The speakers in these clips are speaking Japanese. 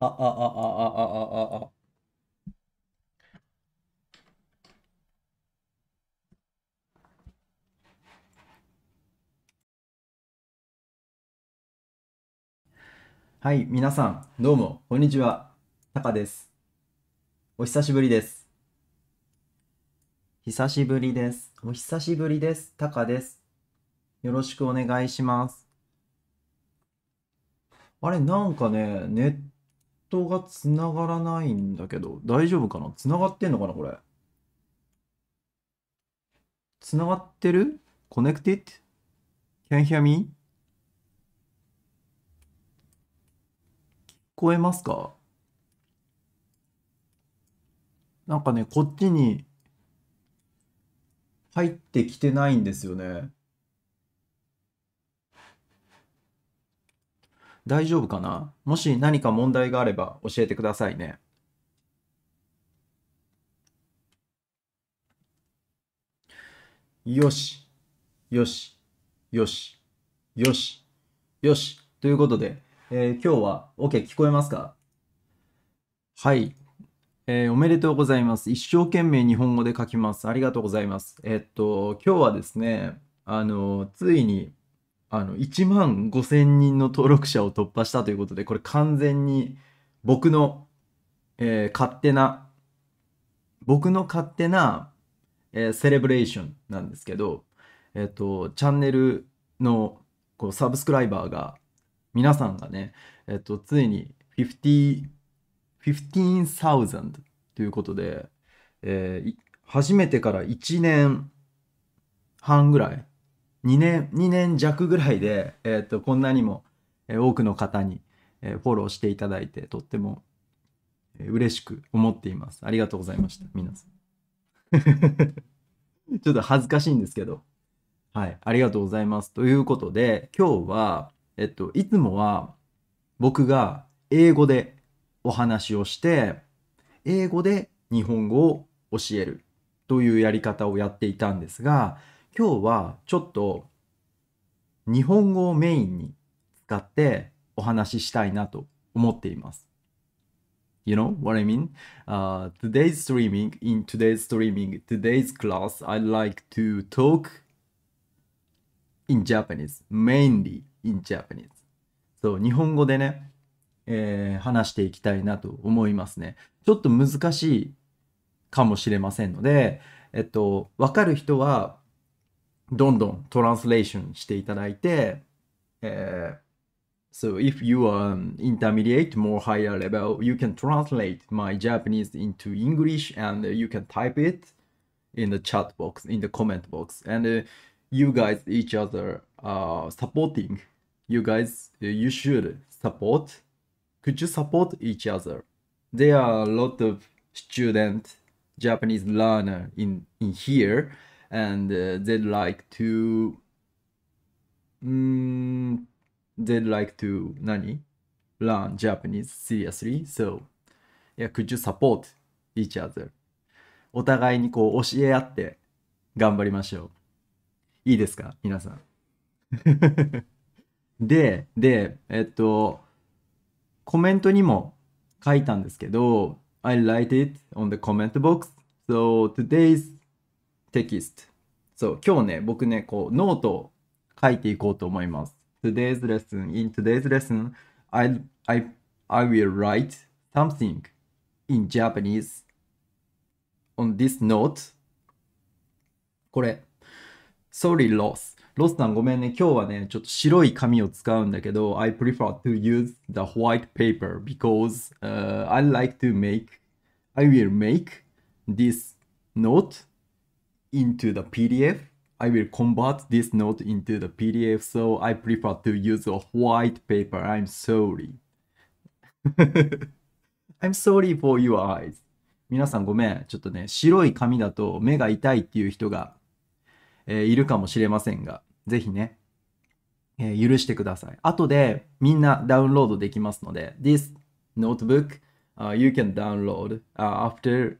あ、あ、あ、あ、あ、あ、あ、あ。はい、皆さん、どうも、こんにちは。タカです。お久しぶりです。久しぶりです。お久しぶりです。タカです。よろしくお願いします。あれ、なんかね、ネットが繋がらないんだけど、大丈夫かな繋がってんのかなこれ。繋がってる ?Connected? Can hear me? 聞こえますかなんかね、こっちに入ってきてないんですよね。大丈夫かなもし何か問題があれば教えてくださいね。よし、よし、よし、よし、よし。ということで、えー、今日は OK 聞こえますかはい、えー、おめでとうございます。一生懸命日本語で書きます。ありがとうございます。えー、っと、今日はですね、あの、ついにあの、1万5千人の登録者を突破したということで、これ完全に僕の、えー、勝手な、僕の勝手な、えー、セレブレーションなんですけど、えっ、ー、と、チャンネルのこうサブスクライバーが、皆さんがね、えっ、と、ついに5 15,000ということで、え初めてから1年半ぐらい2年、2年弱ぐらいで、えっ、と、こんなにも多くの方にフォローしていただいて、とっても嬉しく思っています。ありがとうございました、皆さん。ちょっと恥ずかしいんですけど。はい、ありがとうございます。ということで、今日は、えっと、いつもは僕が英語でお話をして、英語で日本語を教えるというやり方をやっていたんですが、今日はちょっと日本語をメインに使ってお話ししたいなと思っています。You know what I mean? Uh, today's streaming, in today's streaming, today's class, I'd like to talk in Japanese, mainly in Japanese. そう、日本語でね、えー、話していきたいなと思いますね。ちょっと難しいかもしれませんので、えっと、わかる人はどんどんトランスレーションしていただいて、えー、So if you are an intermediate, more higher level, you can translate my Japanese into English and you can type it in the chat box, in the comment box. And uh, you guys, each other, are supporting. You guys, uh, you should support. Could you support each other? There are a lot of student Japanese learner in, in here. and uh, they'd like to mm, they'd like to 何 learn Japanese seriously so yeah could you support each other お互いにこう教え合って頑張りましょういいですか皆さんででえっとコメントにも書いたんですけど I write it on the comment box so today's テキスト。そう、今日ね、僕ね、こう、ノートを書いていこうと思います。Today's lesson, in today's lesson, I, I, I will write something in Japanese on this note. これ。Sorry, loss. ロスさんごめんね。今日はね、ちょっと白い紙を使うんだけど、I prefer to use the white paper because、uh, I like to make, I will make this note into the PDF. I will convert this note into the PDF, so I prefer to use a white paper. I'm sorry. I'm sorry for your eyes. 皆さんごめん。ちょっとね、白い紙だと目が痛いっていう人が、えー、いるかもしれませんが、ぜひね、えー、許してください。後でみんなダウンロードできますので、This notebook、uh, you can download、uh, after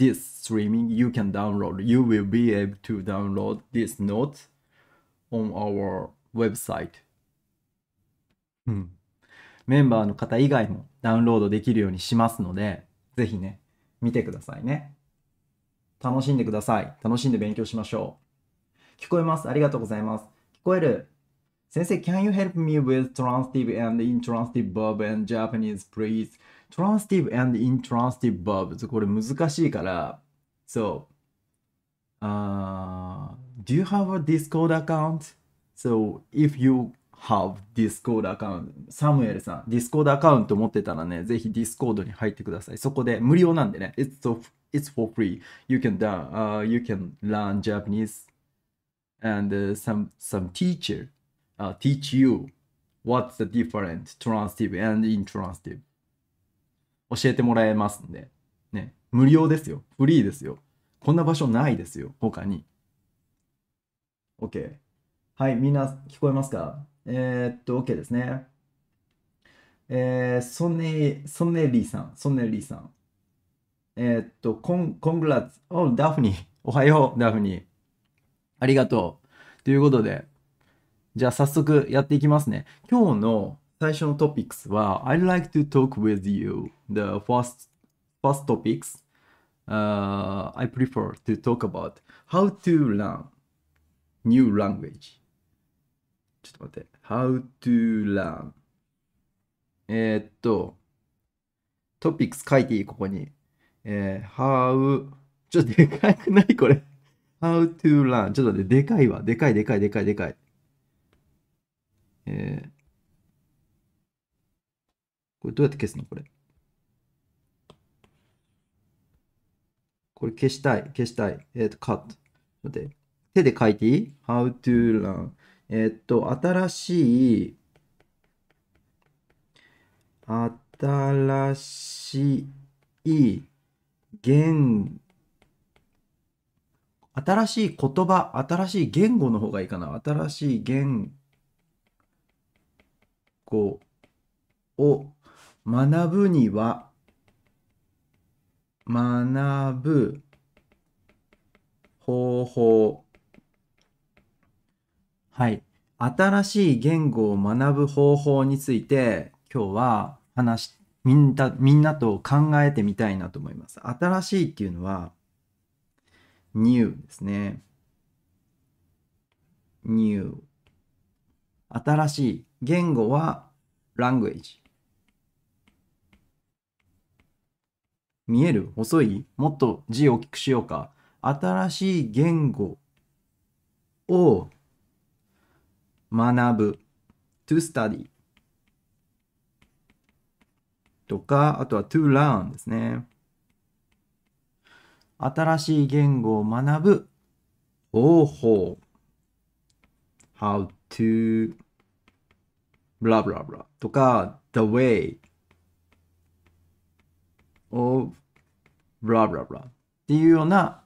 this streaming you can download you will be able to download this note on our website、うん、メンバーの方以外もダウンロードできるようにしますのでぜひね見てくださいね楽しんでください楽しんで勉強しましょう聞こえますありがとうございます聞こえる先生 Can you help me with transitive and intransitive verb and Japanese please transitive and intransitive verbs これ難しいから so do you have a discord account so if you have discord account サムエルさん discord アカウント持ってたらねぜひ discord に入ってくださいそこで無料なんでね it's, so, it's for free you can, uh, you can learn Japanese and、uh, some, some teacher、uh, teach you what's the different transitive and intransitive 教えてもらえますんで、ね、無料ですよ。フリーですよ。こんな場所ないですよ。他に。OK。はい、みんな聞こえますかえー、っと、OK ですね。えー、ソネ、ソネリーさん、ソネリーさん。えー、っと、コン、コングラッツ。お、ダフニ。おはよう、ダフニ。ありがとう。ということで、じゃあ早速やっていきますね。今日の最初のトピックスは I'd like to talk with you the first, first topics、uh, I prefer to talk about how to learn new language ちょっと待って how to learn えっとトピックス書いていいここにえー、how ちょっとでかくないこれ how to learn ちょっと待ってでかいわでかいでかいでかいでかいえーこれどうやって消すのこれ。これ消したい、消したい。えっ、ー、と、カット。待って。手で書いていい ?how to learn。えっ、と、新しい、新しい、言、新しい言葉、新しい言語の方がいいかな。新しい言語を学ぶには、学ぶ方法。はい。新しい言語を学ぶ方法について、今日は話みんな、みんなと考えてみたいなと思います。新しいっていうのは、new ですね。new。新しい。言語は language。見える遅いもっと字を大きくしようか新しい言語を学ぶ to study とかあとは to learn ですね新しい言語を学ぶ方法 how to blah blah blah とか the way of ブラブラブラっていうような、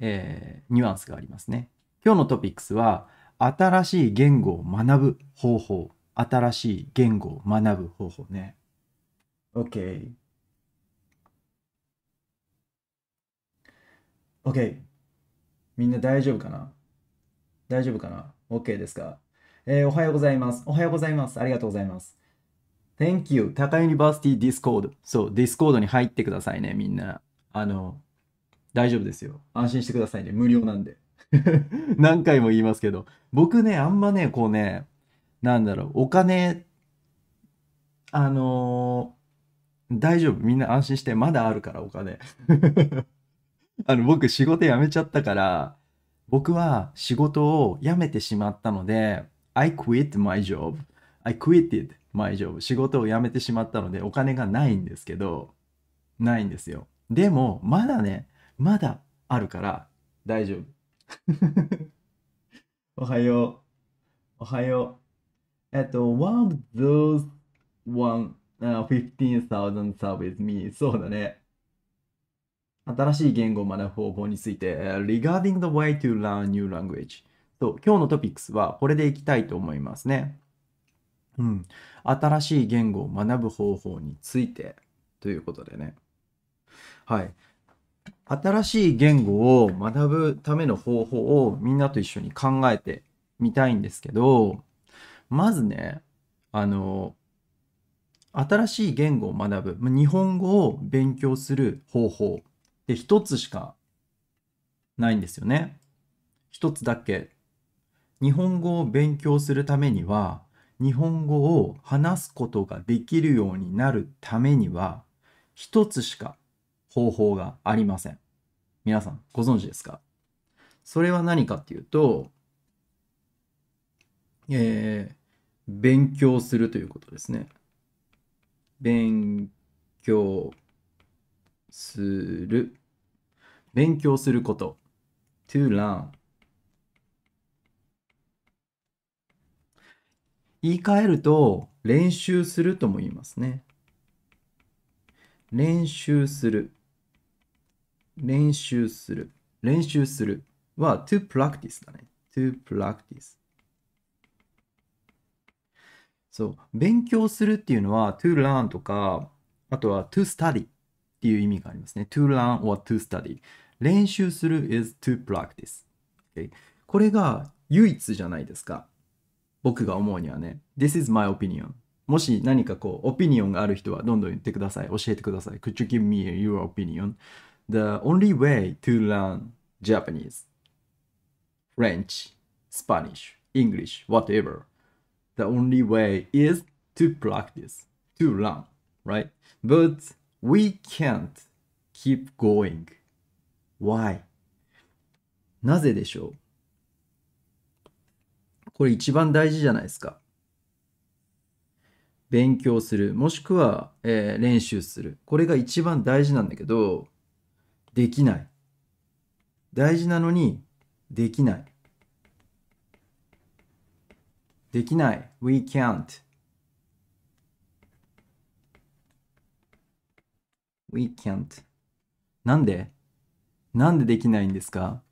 えー、ニュアンスがありますね。今日のトピックスは、新しい言語を学ぶ方法。新しい言語を学ぶ方法ね。OK。OK。みんな大丈夫かな大丈夫かな ?OK ですか、えー、おはようございます。おはようございます。ありがとうございます。Thank you. 高ユニバーシティ i t y Discord。そう、Discord に入ってくださいね、みんな。あの、大丈夫ですよ。安心してくださいね。無料なんで。何回も言いますけど、僕ね、あんまね、こうね、なんだろう、お金、あのー、大丈夫。みんな安心して。まだあるから、お金。あの、僕、仕事辞めちゃったから、僕は仕事を辞めてしまったので、I quit my job. I quitted my job. 仕事を辞めてしまったので、お金がないんですけど、ないんですよ。でも、まだね、まだあるから、大丈夫。おはよう。おはよう。えっと、one of those one、uh, 15,000 s e r i c me. そうだね。新しい言語を学ぶ方法について、regarding the way to learn new language。と、今日のトピックスはこれでいきたいと思いますね。うん。新しい言語を学ぶ方法についてということでね。はい、新しい言語を学ぶための方法をみんなと一緒に考えてみたいんですけどまずねあの新しい言語を学ぶ日本語を勉強する方法で一つしかないんですよね一つだけ日本語を勉強するためには日本語を話すことができるようになるためには一つしか方法がありません。皆さんご存知ですかそれは何かっていうと、えー、勉強するということですね。勉強する。勉強すること。to learn. 言い換えると練習するとも言いますね。練習する。練習する。練習するは to practice だね。to practice。そう。勉強するっていうのは to learn とか、あとは to study っていう意味がありますね。to learn or to study。練習する is to practice、okay?。これが唯一じゃないですか。僕が思うにはね。This is my opinion. もし何かこう、オピニオンがある人はどんどん言ってください。教えてください。Could you give me your opinion? the only way to learn Japanese, French, Spanish, English, whatever. The only way is to practice, to learn, right? But we can't keep going. Why? なぜでしょうこれ一番大事じゃないですか。勉強する、もしくは、えー、練習する。これが一番大事なんだけど、できない。大事なのに、できない。できない。We can't. We can't. なんでなんでできないんですか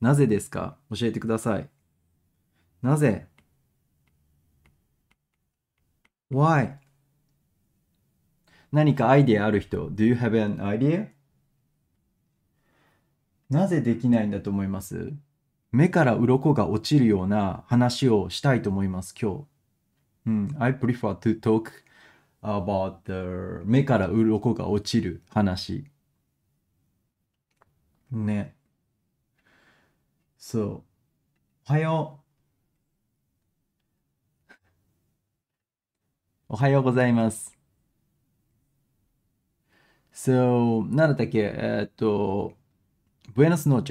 なぜですか教えてください。なぜ ?Why? 何かアイデアある人 ?Do you have an idea? なぜできないんだと思います目から鱗が落ちるような話をしたいと思います、今日。うん、I prefer to talk about the 目から鱗が落ちる話。ね。そう。おはよう。おはようございます。So, なんだったっけえー、っと、Buenas n o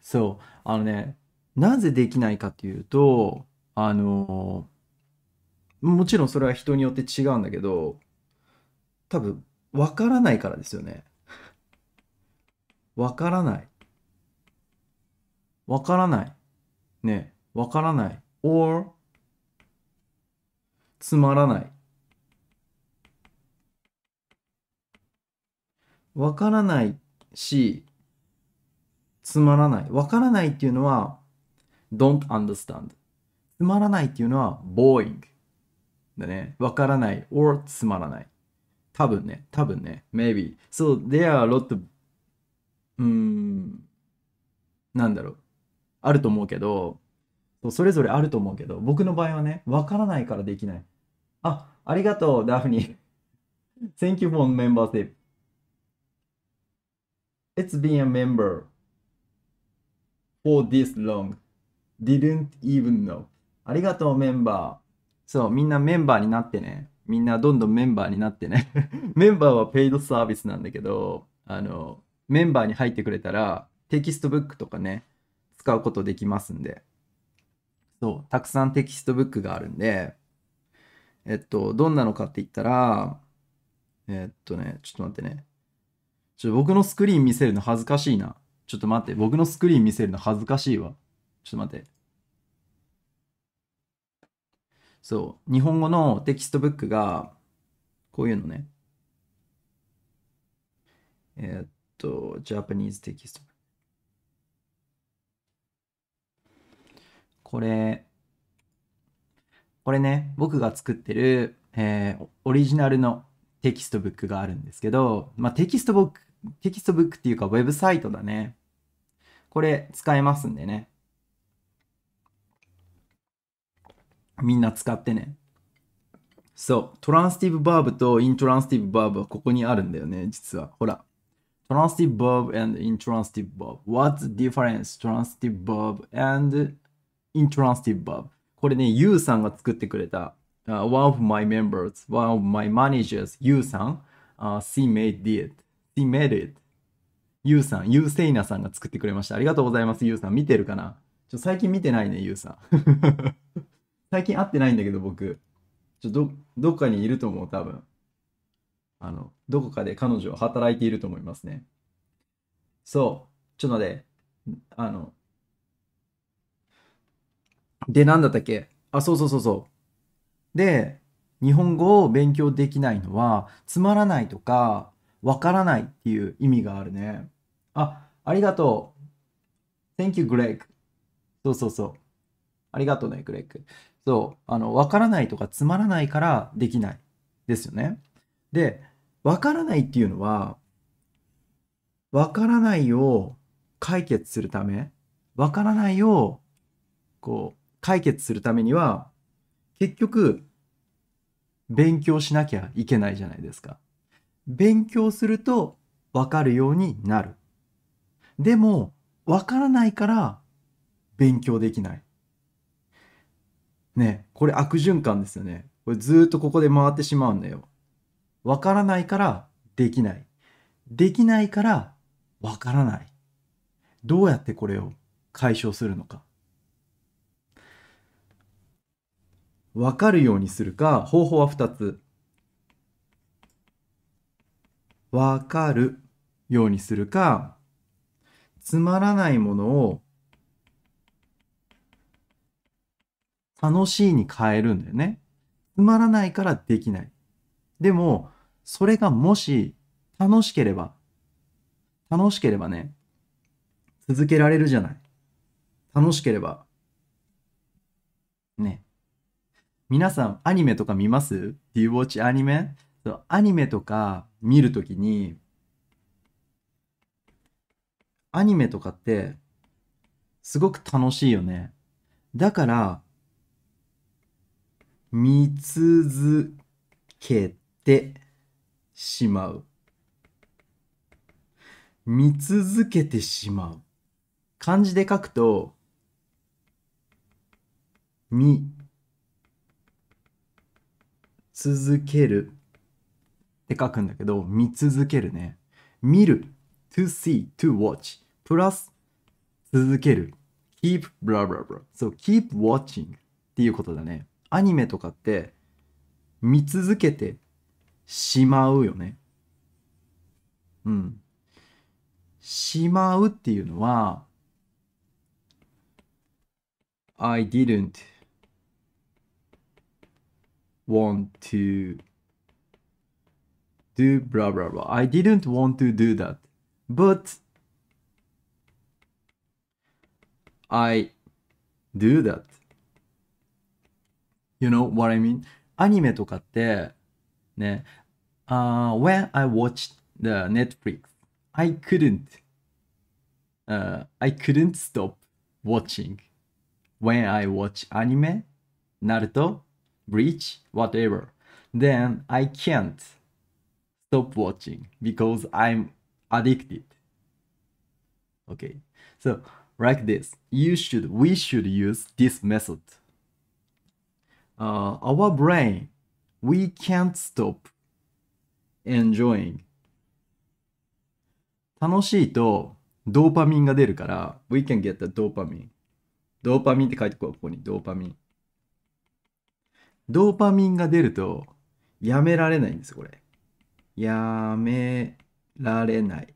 そう、あのね、なぜできないかっていうと、あの、もちろんそれは人によって違うんだけど、多分、わからないからですよね。わからない。わからない。ね、わからない。or つまらない。わからないし、つまらない。わからないっていうのは、don't understand。つまらないっていうのは、boring。だね。わからない or つまらない。多分ね、多分ね、maybe. So there are a lot of, うーん、なんだろう。あると思うけど、それぞれあると思うけど、僕の場合はね、わからないからできない。あ、ありがとう、ダフニー。Thank you for membership. It's been a member for this long. Didn't even know. ありがとうメンバー。そう、みんなメンバーになってね。みんなどんどんメンバーになってね。メンバーはペイドサービスなんだけど、あの、メンバーに入ってくれたら、テキストブックとかね、使うことできますんで。そう、たくさんテキストブックがあるんで、えっと、どんなのかって言ったら、えっとね、ちょっと待ってね。ちょ、僕のスクリーン見せるの恥ずかしいな。ちょっと待って、僕のスクリーン見せるの恥ずかしいわ。ちょっと待って。そう、日本語のテキストブックが、こういうのね。えー、っと、ジャパニーズテキスト。これ、これね、僕が作ってる、えー、オリジナルのテキストブックがあるんですけど、まあ、テキストブックテキストブックっていうかウェブサイトだね。これ使えますんでね。みんな使ってね。そう、トランスティブバーブとイントランスティブバーブはここにあるんだよね、実は。ほら。トランスティブバーブ and イントランスティブバーブ。What's the difference? トランスティブバーブ and イントランスティブバーブ。これね、ユウさんが作ってくれた。Uh, one of my members, one of my managers, ユウさん、uh, she made it. He made it. ゆうさん、ゆうせいなさんが作ってくれました。ありがとうございます、ゆうさん。見てるかなちょ最近見てないね、ゆうさん。最近会ってないんだけど、僕。ちょど、どっかにいると思う、多分。あの、どこかで彼女は働いていると思いますね。そう。ちょっと待って。あの、で、なんだったっけあ、そうそうそうそう。で、日本語を勉強できないのは、つまらないとか、わからないっていう意味があるね。あ、ありがとう。Thank you, Greg. そうそうそう。ありがとうね、グレ e g そう、あの、わからないとかつまらないからできない。ですよね。で、わからないっていうのは、わからないを解決するため、わからないを、こう、解決するためには、結局、勉強しなきゃいけないじゃないですか。勉強するとわかるようになる。でも、わからないから勉強できない。ね、これ悪循環ですよね。これずっとここで回ってしまうんだよ。わからないからできない。できないからわからない。どうやってこれを解消するのか。わかるようにするか、方法は2つ。わかるようにするか、つまらないものを楽しいに変えるんだよね。つまらないからできない。でも、それがもし楽しければ、楽しければね、続けられるじゃない。楽しければ。ね。皆さん、アニメとか見ます ?Do you watch アニメアニメとか見るときに、アニメとかって、すごく楽しいよね。だから、見続けてしまう。見続けてしまう。漢字で書くと、見、続けるって書くんだけど、見続けるね。見る to see, to watch プラス続ける keep blah blah blah そう keep watching っていうことだね。アニメとかって見続けてしまうよね。うん。しまうっていうのは I didn't want to do blah blah blah. I didn't want to do that, but I do that. You know what I mean? アニメとかって、ね、uh, when I watched the Netflix, I couldn't, uh, I couldn't stop watching. When I watch anime, Naruto, Bleach, whatever, then I can't stop watching because I'm addicted. Okay, so like this, you should, we should use this method. Uh, our brain, we can't stop enjoying. 楽しいとドーパミンが出るから、we can get the dopamine. ドーパミンって書いてこう、ここにドーパミン。ドーパミンが出るとやめられないんですよ、これ。やめられない。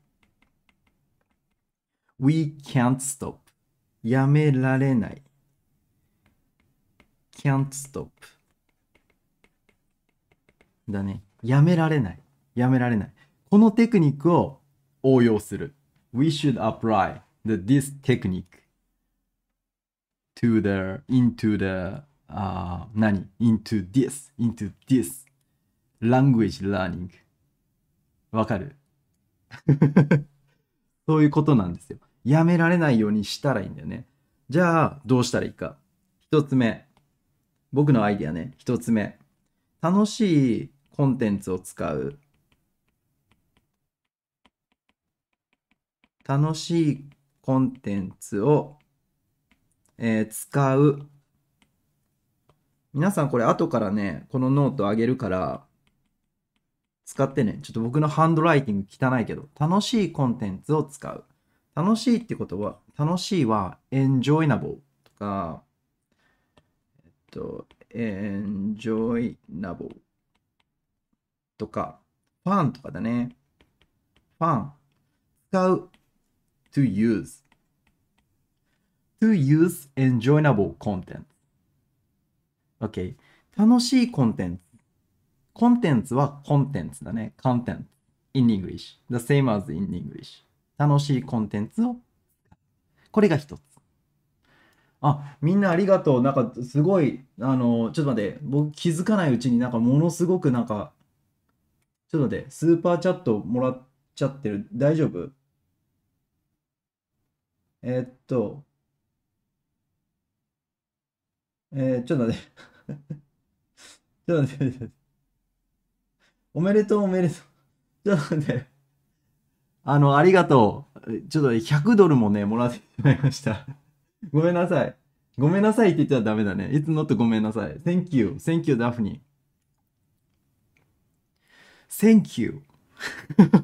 We can't stop. やめられない。can't stop. だね。やめられない。やめられない。このテクニックを応用する。We should apply the, this technique to the, into the, uh, 何 into this, into this language learning. わかる そういうことなんですよ。やめられないようにしたらいいんだよね。じゃあ、どうしたらいいか。一つ目。僕のアイディアね。一つ目。楽しいコンテンツを使う。楽しいコンテンツを、えー、使う。皆さんこれ後からね、このノートあげるから、使ってね、ちょっと僕のハンドライティング汚いけど、楽しいコンテンツを使う。楽しいってことは、楽しいは enjoyable とか、えっと、enjoyable とか、ファンとかだね。ファン。使う。to use. to use enjoyable content. OK。楽しいコンテンツ。コンテンツはコンテンツだね。コンテンツ。in English. The same as in English. 楽しいコンテンツを。これが一つ。あ、みんなありがとう。なんかすごい、あの、ちょっと待って、僕気づかないうちになんかものすごくなんか、ちょっと待って、スーパーチャットもらっちゃってる。大丈夫えー、っと、えー、ちょっと待って。ちょっと待って。おめでとう、おめでとう。ちょっと待って。あの、ありがとう。ちょっと100ドルもね、もらってしまいました。ごめんなさい。ごめんなさいって言ったらダメだね。いつのとごめんなさい。Thank you. Thank you, Daphne. Thank you. なん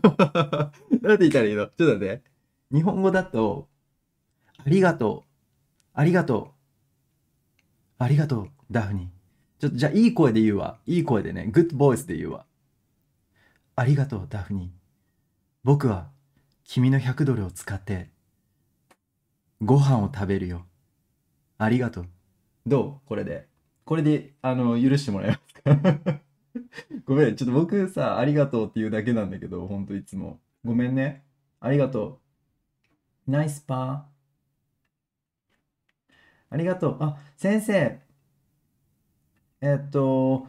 て言ったらいいのちょっと待って。日本語だと、ありがとう。ありがとう。ありがとう、ダフニ。ちょっとじゃあいい声で言うわ。いい声でね。Good voice で言うわ。ありがとう、ダフニ。僕は君の100ドルを使ってご飯を食べるよ。ありがとう。どうこれで。これで、あの、許してもらえますか ごめん、ちょっと僕さ、ありがとうって言うだけなんだけど、ほんといつも。ごめんね。ありがとう。ナイスパー。ありがとう。あ、先生。えっと、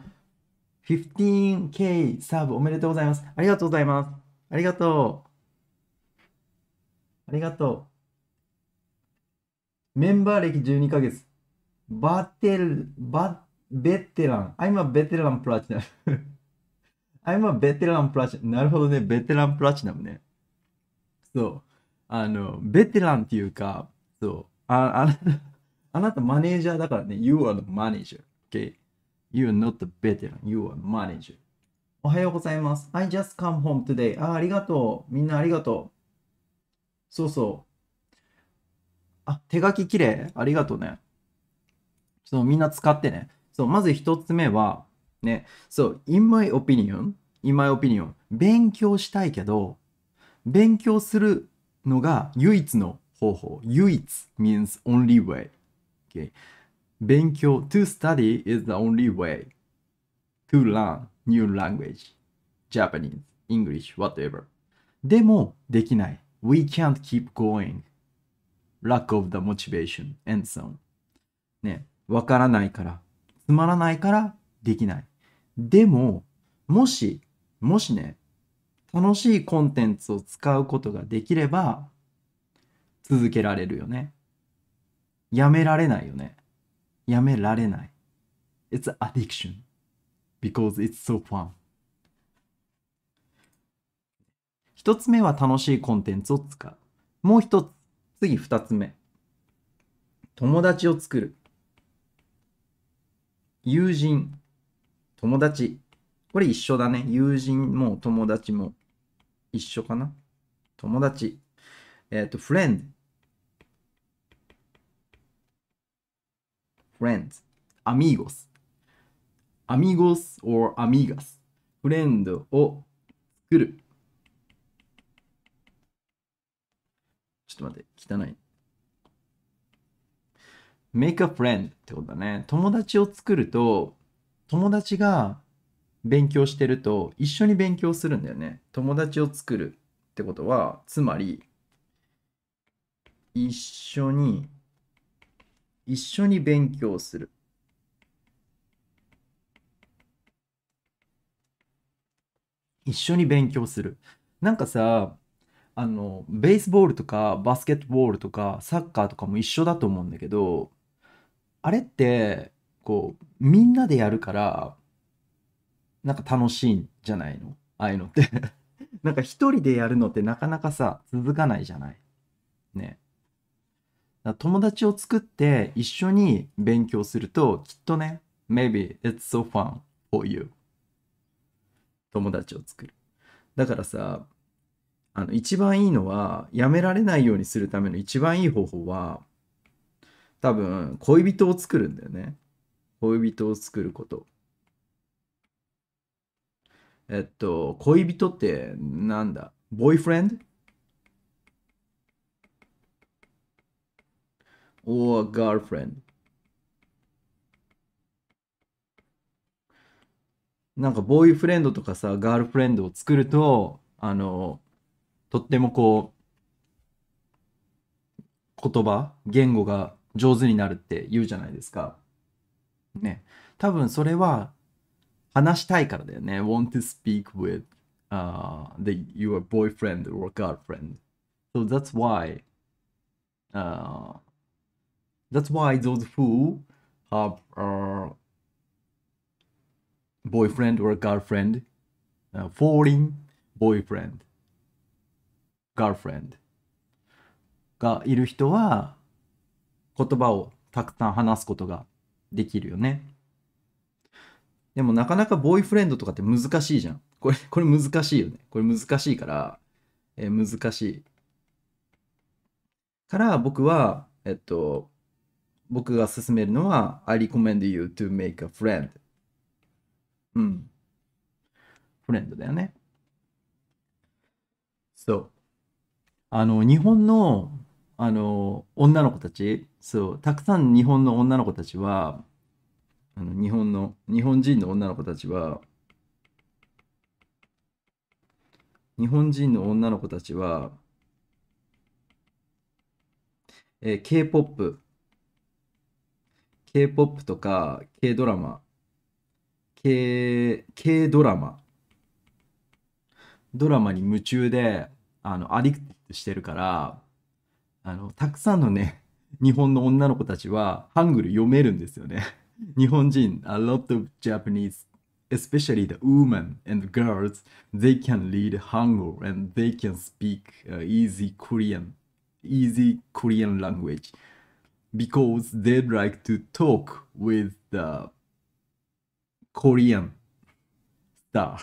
15K サーブおめでとうございます。ありがとうございます。ありがとう。ありがとう。メンバー歴12ヶ月。バテル、バ、ベテラン。I'm a veteran platinum. I'm a veteran platinum. なるほどね。ベテランプラチナムね。そう。あの、ベテランっていうか、そう。ああなた、あなたマネージャーだからね。You are the manager. Okay. You're not a veteran, you are manager. おはようございます。I just come home today. あ、ありがとう。みんなありがとう。そうそう。あ、手書き綺麗ありがとうね。そう、みんな使ってね。そう、まず一つ目は、ね、そう、in my opinion, in my opinion, 勉強したいけど、勉強するのが唯一の方法。唯一 means only way.、Okay. 勉強 to study is the only way to learn new language Japanese, English, whatever でもできない we can't keep going lack of the motivation and so on ねわからないからつまらないからできないでももしもしね楽しいコンテンツを使うことができれば続けられるよねやめられないよねやめられない。It's addiction because it's so fun. 一つ目は楽しいコンテンツを使う。もう一つ、次二つ目。友達を作る。友人、友達。これ一緒だね。友人も友達も一緒かな。友達。えっ、ー、と、フレン friends, amigos, amigos or amigas, フレンドを作る。ちょっと待って、汚い。make a friend ってことだね。友達を作ると、友達が勉強してると一緒に勉強するんだよね。友達を作るってことは、つまり、一緒に一緒に勉強する。一緒に勉強する。なんかさ、あの、ベースボールとかバスケットボールとかサッカーとかも一緒だと思うんだけど、あれって、こう、みんなでやるから、なんか楽しいんじゃないのああいうのって なんか一人でやるのってなかなかさ、続かないじゃないね。友達を作って一緒に勉強するときっとね Maybe it's so fun for you 友達を作るだからさあの一番いいのはやめられないようにするための一番いい方法は多分恋人を作るんだよね恋人を作ることえっと恋人ってなんだボーイフレンド or girlfriend なんかボーイフレンドとかさガールフレンドを作るとあのとってもこう言葉言語が上手になるって言うじゃないですかね多分それは話したいからだよね want to speak with、uh, the, your boyfriend or girlfriend so that's why、uh, That's why those who have a boyfriend or girlfriend, a foreign boyfriend, girlfriend がいる人は言葉をたくさん話すことができるよね。でもなかなかボーイフレンドとかって難しいじゃん。これ、これ難しいよね。これ難しいから、えー、難しい。から僕は、えっと、僕が勧めるのは、I recommend you to make a friend. うん。フレンドだよね。そう。あの、日本の、あの、女の子たち、そう、たくさん日本の女の子たちは、あの、日本の、日本人の女の子たちは、日本人の女の子たちは、えー、K-POP K-POP とか K ドラマ K, K ドラマドラマに夢中であのアディクトしてるからあのたくさんのね日本の女の子たちはハングル読めるんですよね日本人 A lot of Japanese especially the women and the girls, they can read Hangul and they can speak uh, easy Korean, easy Korean language. because they'd like to talk with the Korean star,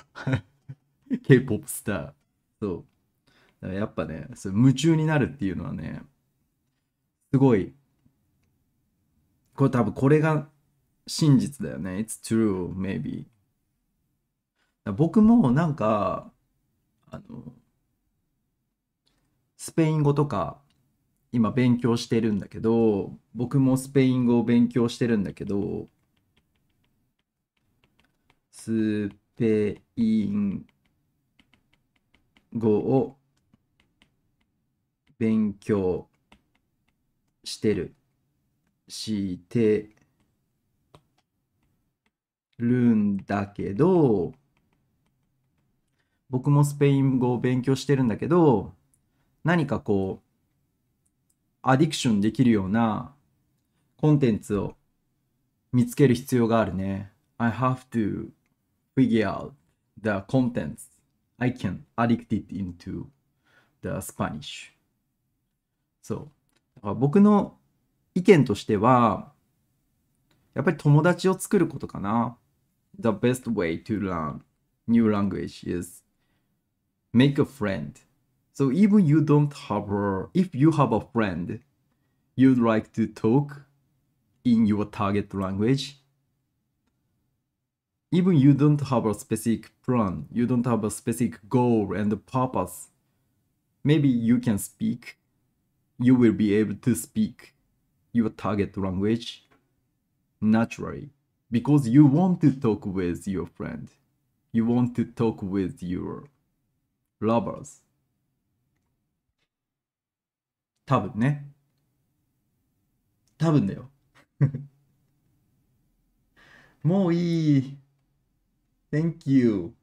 K-pop star. そう。やっぱね、それ夢中になるっていうのはね、すごい、これ多分これが真実だよね。It's true, maybe. 僕もなんか、あの、スペイン語とか今勉強してるんだけど、僕もスペイン語を勉強してるんだけど、スペイン語を勉強してる、してるんだけど、僕もスペイン語を勉強してるんだけど、何かこう、アディクションできるようなコンテンツを見つける必要があるね。I have to figure out the contents I can a d d i c t it into the Spanish. そう。僕の意見としては、やっぱり友達を作ることかな。The best way to learn new language is make a friend So even you don't have a, if you have a friend you'd like to talk in your target language, even you don't have a specific plan, you don't have a specific goal and purpose, maybe you can speak, you will be able to speak your target language naturally because you want to talk with your friend, you want to talk with your lovers. 多分ね。多分だよ。もういい。Thank you.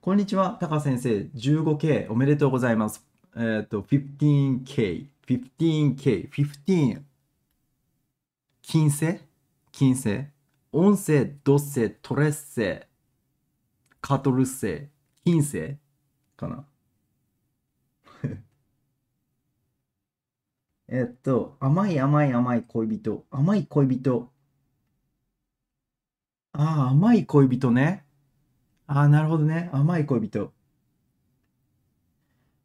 こんにちは、タカ先生。15K おめでとうございます。えっ、と、15K。15K。15。金星金星。音声、ドッセ、トレッセ、カトルセ、金星かな。えっと、甘い甘い甘い恋人。甘い恋人。ああ、甘い恋人ね。ああ、なるほどね。甘い恋人。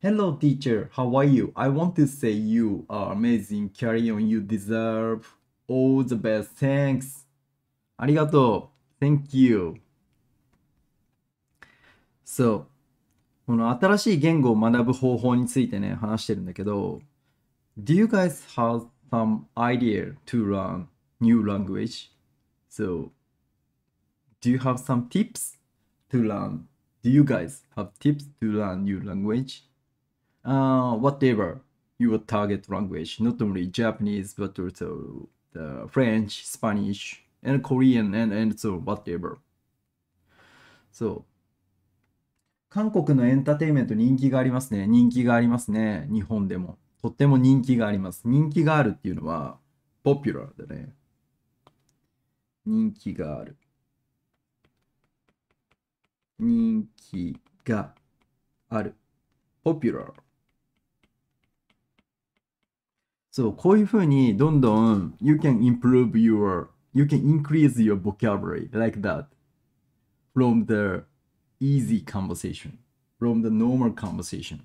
Hello, teacher. How are you? I want to say you are amazing. Carry on. You deserve all the best. Thanks. ありがとう。Thank you. So, この新しい言語を学ぶ方法についてね、話してるんだけど、do you guys have some idea to learn new language? So do you have some tips to learn? Do you guys have tips to learn new language? Uh, whatever your target language, not only Japanese, but also the French, Spanish, and Korean, and, and so whatever. So, 韓国のエンターテインメント人気がありますね。人気がありますね。日本でも。とっても人気があります。人気があるっていうのは、ポピュラーだね。人気がある。人気がある。ポピュラー。そう、こういうふうにどんどん、you can improve your, you can increase your vocabulary like that from the easy conversation, from the normal conversation,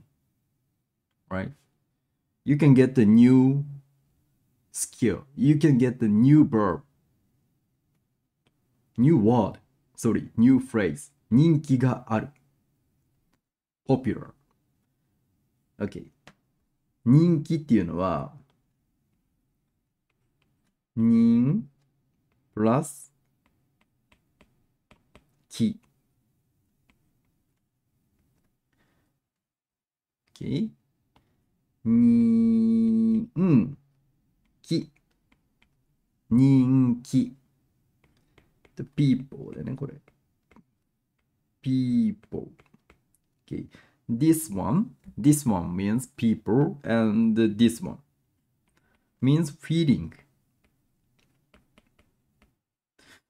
right? You can get the new skill. You can get the new verb. New word. Sorry, new phrase. 人気がある。popular. Okay. 人気っていうのは、人 plus 気。Okay. にんき人気 the people だねこれ people okay this one this one means people and this one means feeling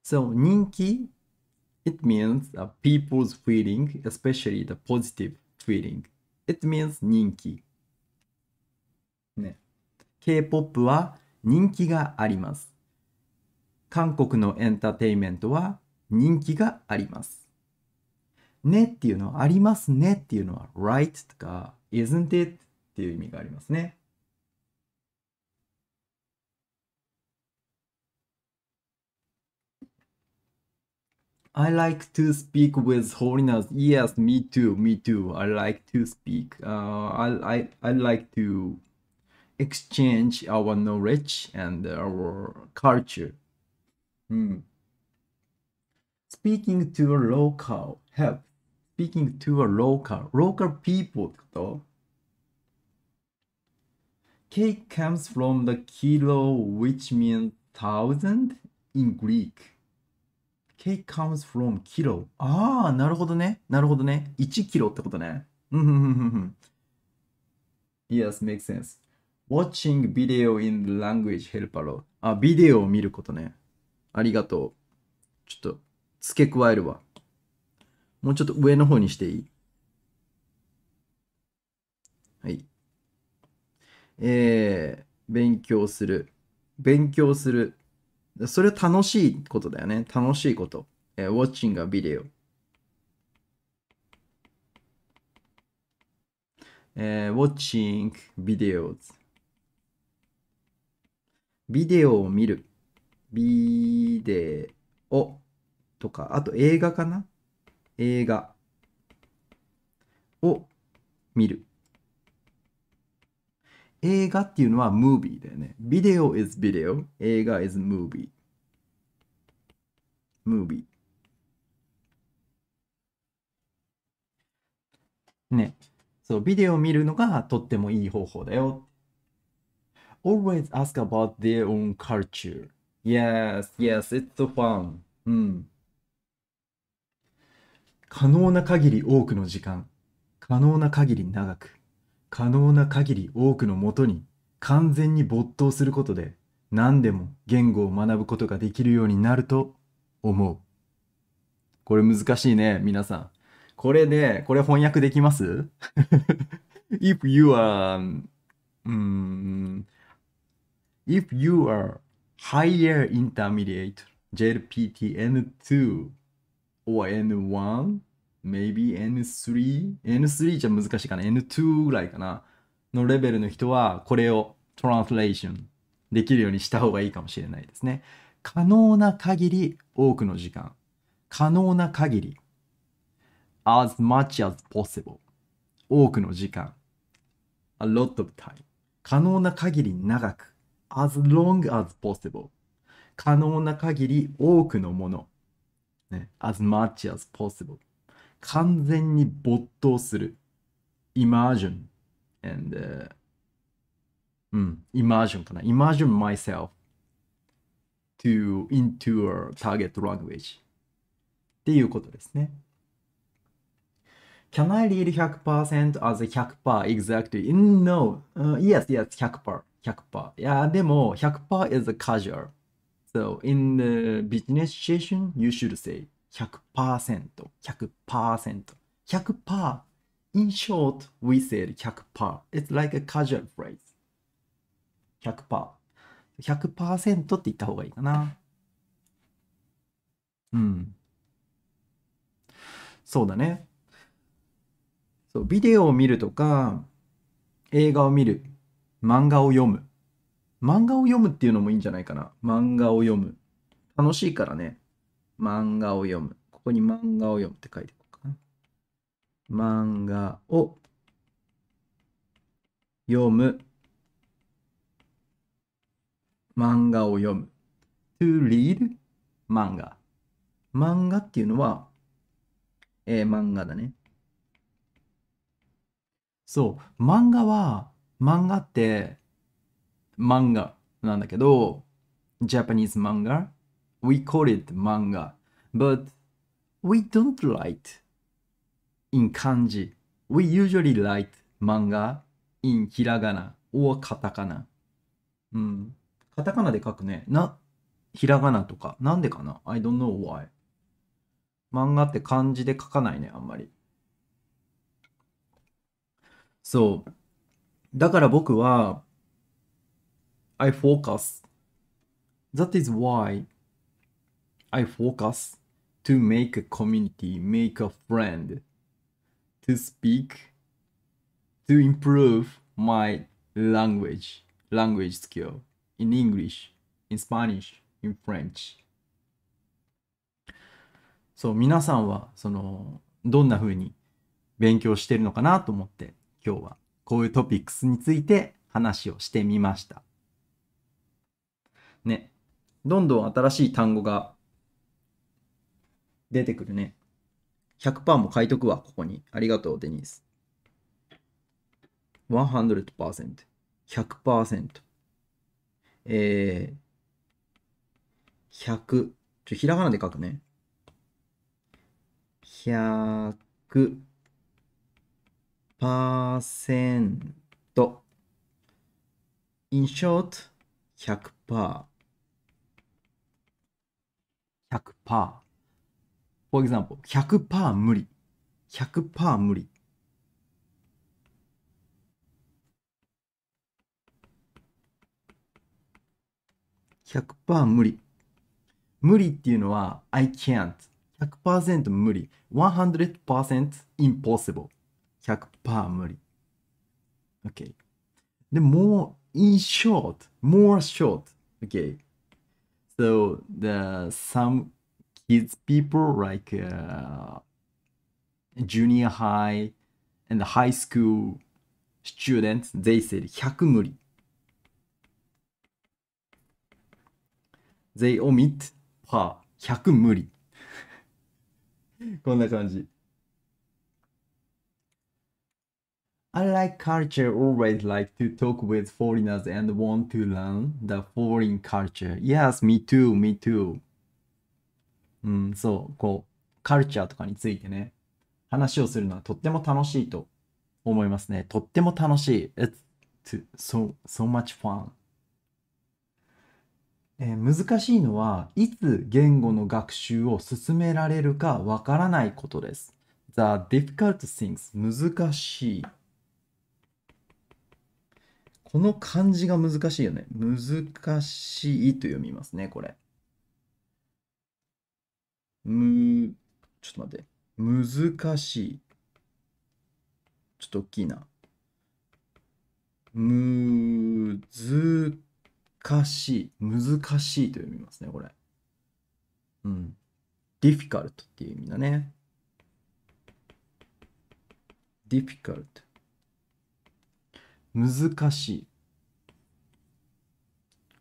so 人気 it means a people's feeling especially the positive feeling it means 人気 K-POP は人気があります。韓国のエンターテインメントは人気があります。ねっていうのは、ありますねっていうのは、right とか isn't it っていう意味がありますね。I like to speak with foreigners. Yes, me too, me too. I like to speak.、Uh, I, I, I like to exchange our knowledge and our culture. Mm. Speaking to a local help. Speaking to a local, local people ってこと K comes from the kilo which means thousand in Greek. K comes from kilo. ああ、なるほどね。なるほどね。1キロってことね。うんうんうんうん。Yes, makes sense. Watching video in the language help a lot. あ、ビデオを見ることね。ありがとう。ちょっと、付け加えるわ。もうちょっと上の方にしていいはい。えー、勉強する。勉強する。それは楽しいことだよね。楽しいこと。えー、watching a video. えー、watching videos. ビデオを見る。ビデオとか、あと映画かな映画を見る。映画っていうのはムービーだよね。ビデオ is ビデオ。映画 is ムービー。ムービー。ね。そう、ビデオを見るのがとってもいい方法だよ always ask about their own culture. Yes, yes, it's so fun. うん。可能な限り多くの時間。可能な限り長く。可能な限り多くのもとに完全に没頭することで何でも言語を学ぶことができるようになると思う。これ難しいね、皆さん。これね、これ翻訳できます ?If you are, If you are higher intermediate JLPTN2 or N1 maybe N3 N3 じゃ難しいかな N2 ぐらいかなのレベルの人はこれをトランスレーションできるようにした方がいいかもしれないですね可能な限り多くの時間可能な限り as much as possible 多くの時間 a lot of time 可能な限り長く as long as possible 可能な限り多くのもの、ね、as much as possible 完全に没頭する i m m e i o n and、uh, うん、i m m e i o n かな i m m e i o n myself to into a target language っていうことですね Can I read 100% as 100% exactly? No.、Uh, yes, yes, 100%. 100%. いや、でも100% is a casual. So in the business situation, you should say 100%. 100%. 100%. In short, we said 100%. It's like a casual phrase. 100%. 100%って言った方がいいかな。うん。そうだね。そう、ビデオを見るとか、映画を見る漫画を読む。漫画を読むっていうのもいいんじゃないかな。漫画を読む。楽しいからね。漫画を読む。ここに漫画を読むって書いておこうかな。漫画を読む。漫画を読む。to read 漫画。漫画っていうのは、えー、漫画だね。そう、漫画は漫画って漫画なんだけど、Japanese m we call it 漫画 but we don't write in kanji. We usually write manga in hiragana or katakana. うん。カタカナで書くね。な、ひらがなとか。なんでかな ?I don't know why. 漫画って漢字で書かないね、あんまり。そう。だから僕は I focus. That is why I focus to make a community, make a friend, to speak, to improve my language, language skill in English, in Spanish, in French. そう、皆さんはそのどんな風に勉強してるのかなと思って今日はこういうトピックスについて話をしてみました。ね。どんどん新しい単語が出てくるね。100%も書いとくわ、ここに。ありがとう、デニース。100%。100%。えー、100。ちょ、ひらがなで書くね。100。パーセント in short 100%. 100%. For example, 100%無理。100%無理。100%無理。無理っていうのは I can't。100%無理。100% impossible。100%無理。o k で、more in short, more short. Okay. So, the, some kids people like uh, junior high and high school students, they said 100無理。They omit パー100無理。こんな感じ。I like culture, always like to talk with foreigners and want to learn the foreign culture. Yes, me too, me too. うん、そう、こう、カルチャーとかについてね、話をするのはとっても楽しいと思いますね。とっても楽しい。It's too, so, so much fun. えー、難しいのはいつ言語の学習を進められるかわからないことです。The difficult things 難しい。この漢字が難しいよね。難しいと読みますね、これ。む、ちょっと待って。難しい。ちょっと大きいな。むずかしい。難しいと読みますね、これ。うん。difficult っていう意味だね。difficult。難しい。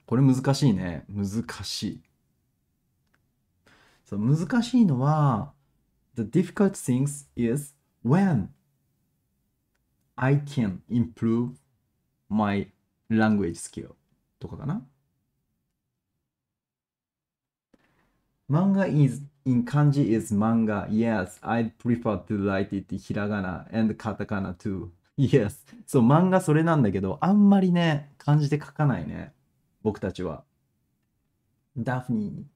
これ難しいね。難しい。そう難しいのは、The difficult thing is when I can improve my language skill とかかな。Manga is in kanji is manga. Yes, I prefer to write it hiragana and katakana too. イエス。そう、漫画それなんだけど、あんまりね、漢字で書かないね。僕たちは。ダフニ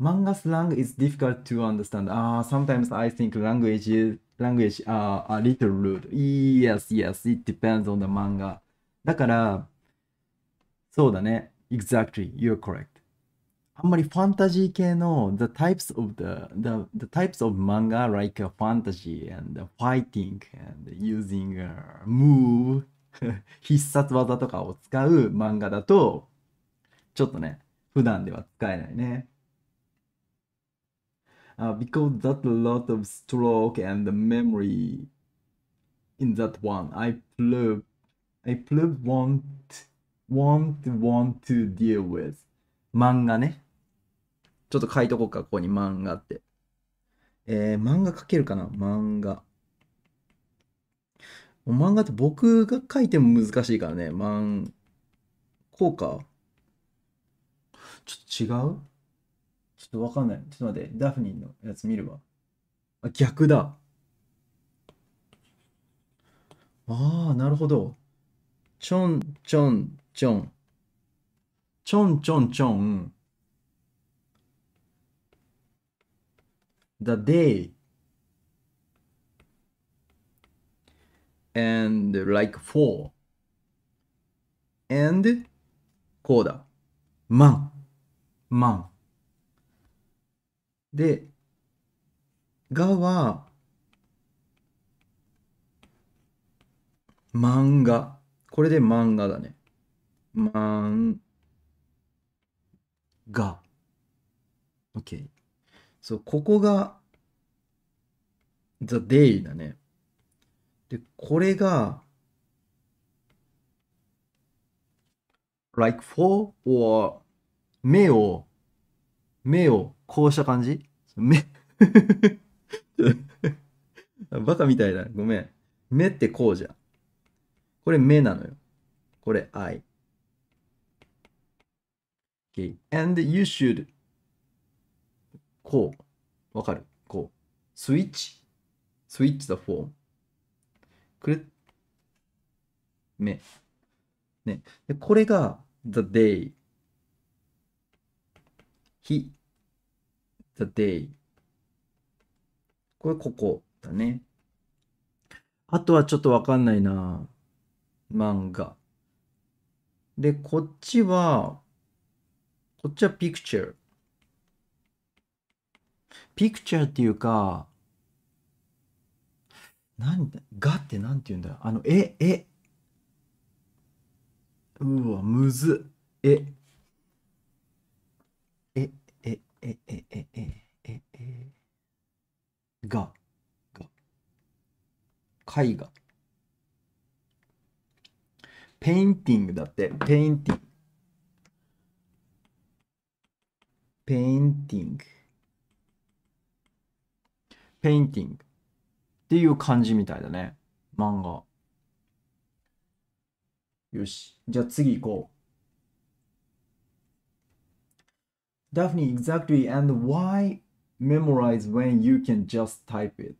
ー。漫画 n g a slang is difficult to understand. ああ、sometimes I think language language are a little rude. Yes, yes, it depends on the manga. だから、そうだね。Exactly, you're correct. あんまりファンタジー系の the types of the, the, the types of manga like fantasy and fighting and using uh, move 必殺技とかを使う漫画だとちょっとね普段では使えないね。Uh, because that lot of stroke and memory in that one I proved I proved want want want to deal with 漫画ねちょっと書いとこうか、ここに漫画って。えー、漫画書けるかな漫画。漫画って僕が書いても難しいからね。漫、こうか。ちょっと違うちょっとわかんない。ちょっと待って。ダフニンのやつ見るわ。あ、逆だ。ああ、なるほど。ちょんちょんちょん。ちょんちょんちょん。the day and like four and こうだマン。マン。でがは漫画これで漫画だね漫画 OK そう、ここが、the day だね。で、これが、like for or 目を、目をこうした感じ目 バカみたいだ。ごめん。目ってこうじゃん。これ目なのよ。これ I。Okay. And you should こう。わかるこう。スイッチ。スイッチ the form。くるめ。ね。で、これが the day。日。the day。これここだね。あとはちょっとわかんないな。漫画。で、こっちは、こっちは picture。ピクチャーっていうか、なんだ、がってなんて言うんだあの、え、え。うわ、むず。え。え、え、え、え、え、え、え、え。が。が。絵画。ペインティングだって、ペインティング。ペインティング。ペインティングっていう感じみたいだね。漫画。よし。じゃあ次行こう。Daphne, exactly. And why memorize when you can just type it?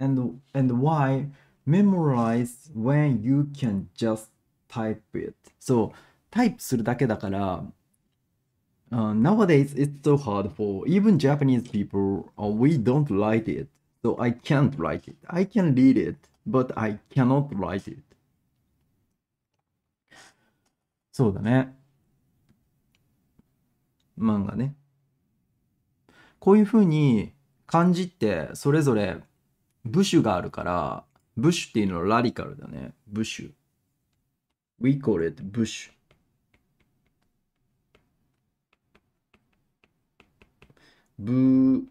And, and why memorize when you can just type it? So, type するだけだから、Uh, nowadays, it's so hard for even Japanese people. Uh, we don't write it. So I can't write it. I can read it, but I cannot write it. そうだね。漫画ね。こういうふうに漢字ってそれぞれ部首があるから、部首っていうのはラディカルだね。部首。We call it 部首。部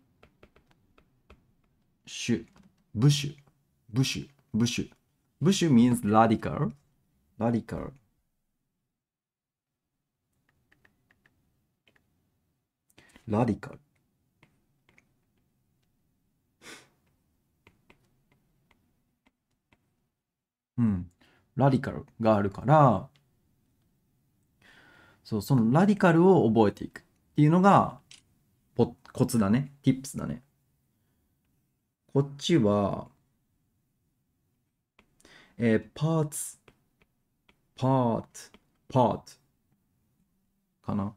種、部首、部首、部首。部首 means radical, radical. ラディカル。うん。ラディカルがあるから、そう、そのラディカルを覚えていくっていうのがポ、コツだね。Tips だね。こっちは、えー、パーツ、パーツ、パーツかな。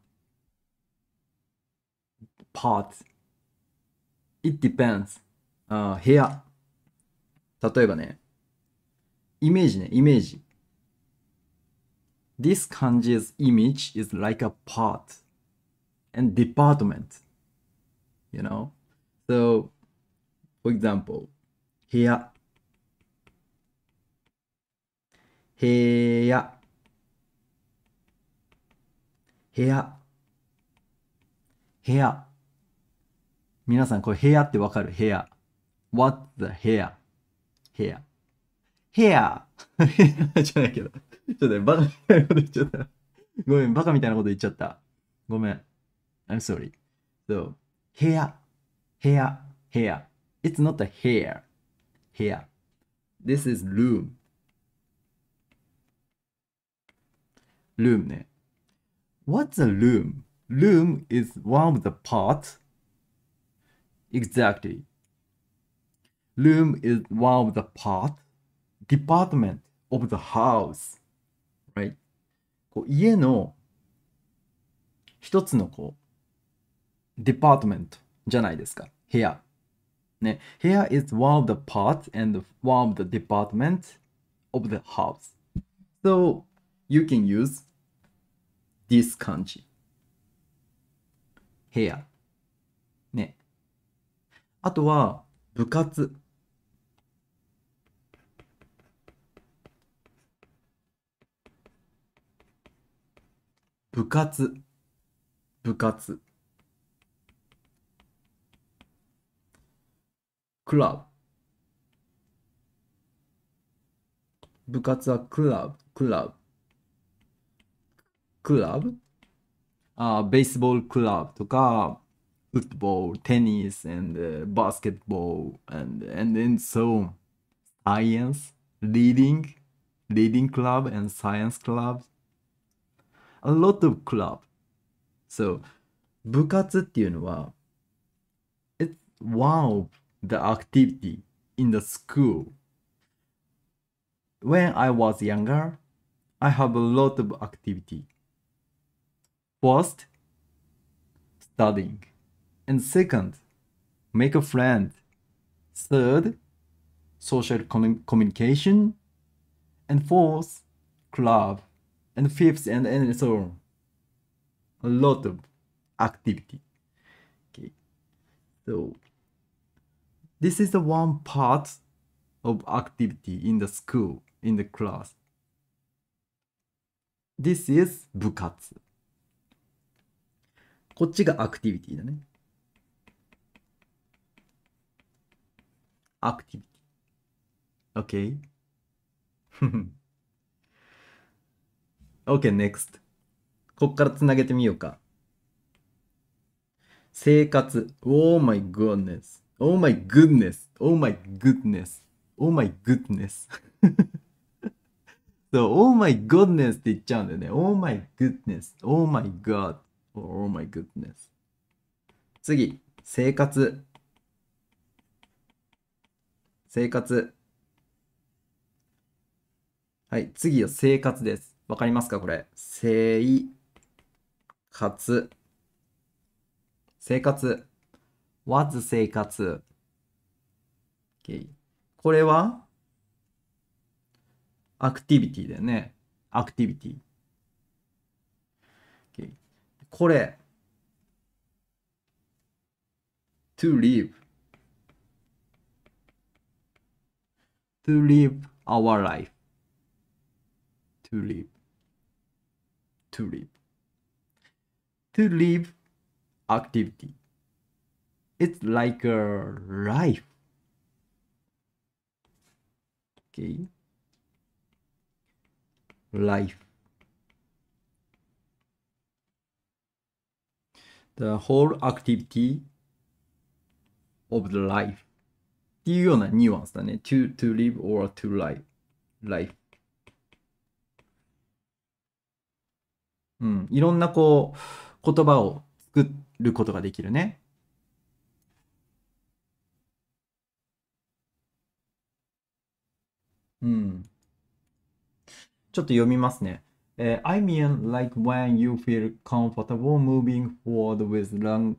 パーツ。it depends. あ部屋。例えばね、イメージね、イメージ。This k a s image is like a part and department. You know? So, For example, 部屋部屋部屋部屋皆さんこれ部屋ってわかる部屋 w h a t the hair? 部屋部屋じゃないけどちょっとね、バカみたいなこと言っちゃった。ごめん、バカみたいなこと言っちゃった。ごめん。I'm sorry. So, 部屋、部屋、部屋。It's not a hair. Hair. This is room. Room ね。What's a room? Room is one of the parts. Exactly. Room is one of the part. Department of the house. Right? こう家の一つのこう、department じゃないですか。部屋。ね、Here is one of the parts and one of the departments of the house. So you can use this kanji. Here. ね。あとは部活。部活。部活。club 部活はクラブ、クラブ。クラブあベースボールクラブとか、フットボール、テニス、and、uh, ah, バスケットボール、and, uh, and, and so on. Science, reading, reading club and science club. A lot of club. So, 部活っていうのは、it's one of the activity in the school. When I was younger, I have a lot of activity. First, studying. And second, make a friend. Third, social communication. And fourth, club. And fifth, and, and so on. A lot of activity. Okay. So, This is the one part of activity in the school, in the class. This is 部活。こっちがアクティビティだね。アクティビティ。OK? OK, next. こっからつなげてみようか。生活。Oh my goodness. Oh my goodness. Oh my goodness. Oh my goodness. そう、Oh my goodness って言っちゃうんだよね。Oh my goodness. Oh my god. Oh my goodness. 次、生活。生活。はい、次は生活です。わかりますかこれ。生活。生活。was 生活。Okay. これはアクティビティだよね。アクティビティ。Okay. これ。to live. to live our life. to live. to live. to live activity. It's like a life. Okay. Life. The whole activity of the life. っていうようなニュアンスだね。to, to live or to life. life. うん。いろんなこう、言葉を作ることができるね。うん。ちょっと読みますね。Uh, I mean, like when you feel comfortable moving forward with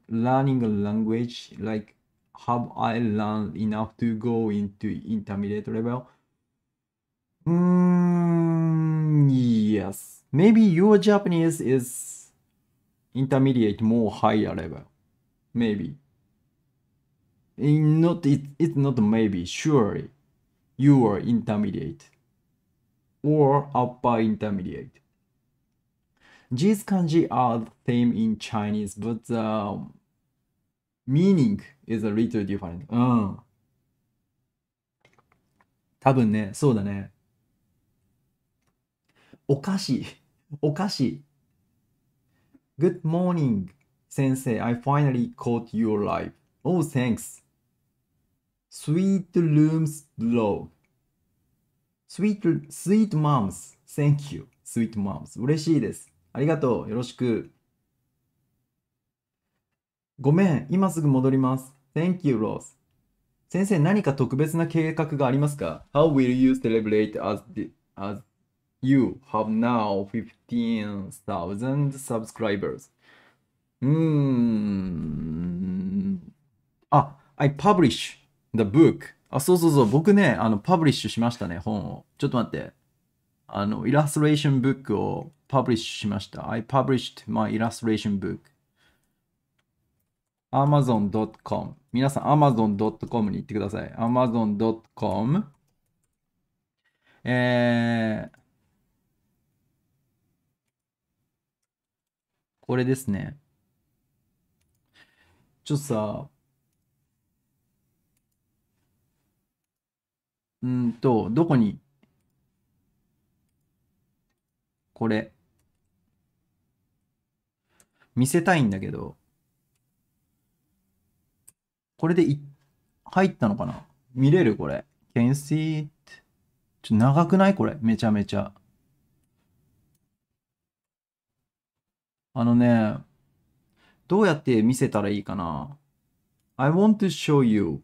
learning a language, like have I learned enough to go into intermediate level? Mm, yes. Maybe your Japanese is intermediate, more higher level. Maybe. Not it. It's not maybe. Surely you are intermediate or upper intermediate. These kanji are the same in Chinese, but the um, meaning is a little different. うん。多分ね、そうだね。おかしい。おかしい。Good uh. morning, 先生。I finally caught your live. Oh, thanks. Sweet Rooms b l o w Sweet, Sweet Moms Thank you Sweet Moms 嬉しいですありがとうよろしくごめん今すぐ戻ります Thank you Rose 先生何か特別な計画がありますか ?How will you celebrate as, the, as you have now 15,000 subscribers? うーん。あ、I publish The book. あ、そうそうそう。僕ね、あの、パブリッシュしましたね、本を。ちょっと待って。あの、イラストレーションブックをパブリッシュしました。I published my illustration book. Amazon.com 皆さん Amazon.com に行ってください。Amazon.com えー、これですね。ちょっとさ、うんと、どこに、これ、見せたいんだけど、これでい、入ったのかな見れるこれ。Can see it. ちょ、長くないこれ。めちゃめちゃ。あのね、どうやって見せたらいいかな ?I want to show you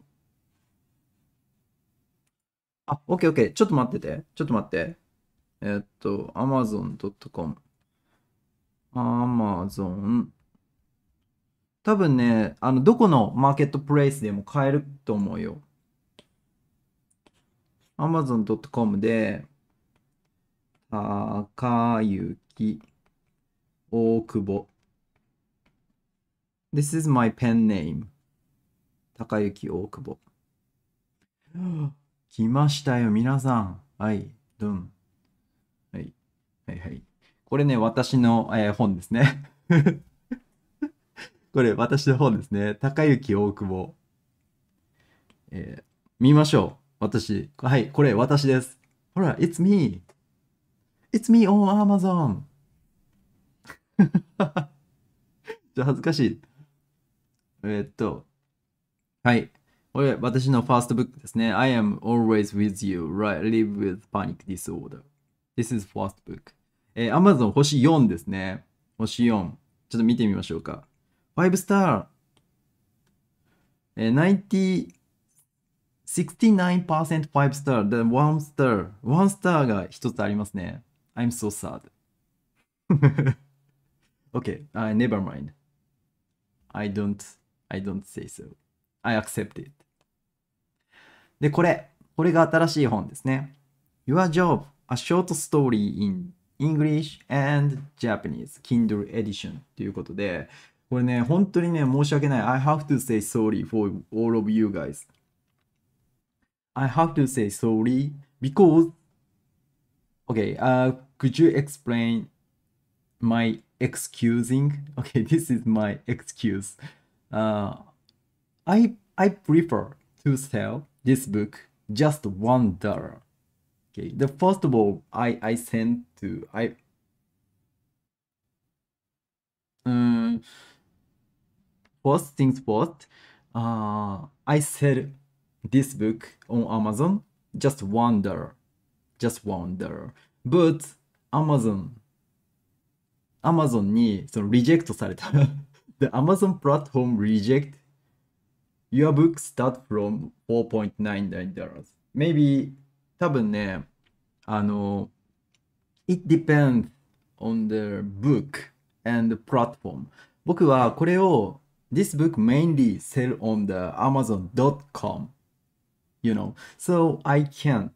あ、オッケーオッケー。ちょっと待ってて。ちょっと待って。えー、っと、amazon.com。amazon。多分ね、あの、どこのマーケットプレイスでも買えると思うよ。amazon.com で、かゆき、大久保。This is my pen name. たかゆき、大久保。来ましたよ、皆さん。はい、ドン。はい、はい、はい。これね、私の、えー、本ですね。これ、私の本ですね。高雪大久保。えー、見ましょう。私。はい、これ、私です。ほら、It's me!It's me on Amazon! ちょ、恥ずかしい。えー、っと、はい。これ、私のファーストブックですね。I am always with you, right? Live with panic disorder. This is first book. えー、Amazon 星4ですね。星4。ちょっと見てみましょうか。5 star! えー、69% 5 star, then 1 star. 1 star が一つありますね。I'm so sad. okay, I never mind. I don't, I don't say so. I accept it. で、これ。これが新しい本ですね。Your Job A Short Story in English and Japanese Kindle Edition ということで、これね、本当にね、申し訳ない。I have to say sorry for all of you guys.I have to say sorry because, okay,、uh, could you explain my excusing? Okay, this is my excuse.、Uh, I, I prefer to sell this book just one dollar. Okay, the first of all, I I sent to I. Um, first things first, uh, I sell this book on Amazon just one dollar, just one dollar. But Amazon, Amazon にそのリジェクトされた the Amazon platform reject your book start from 4.99 dollars maybe 多分ねあの it depends on the book and the platform 僕はこれを this book mainly sell on the amazon.com you know so i can't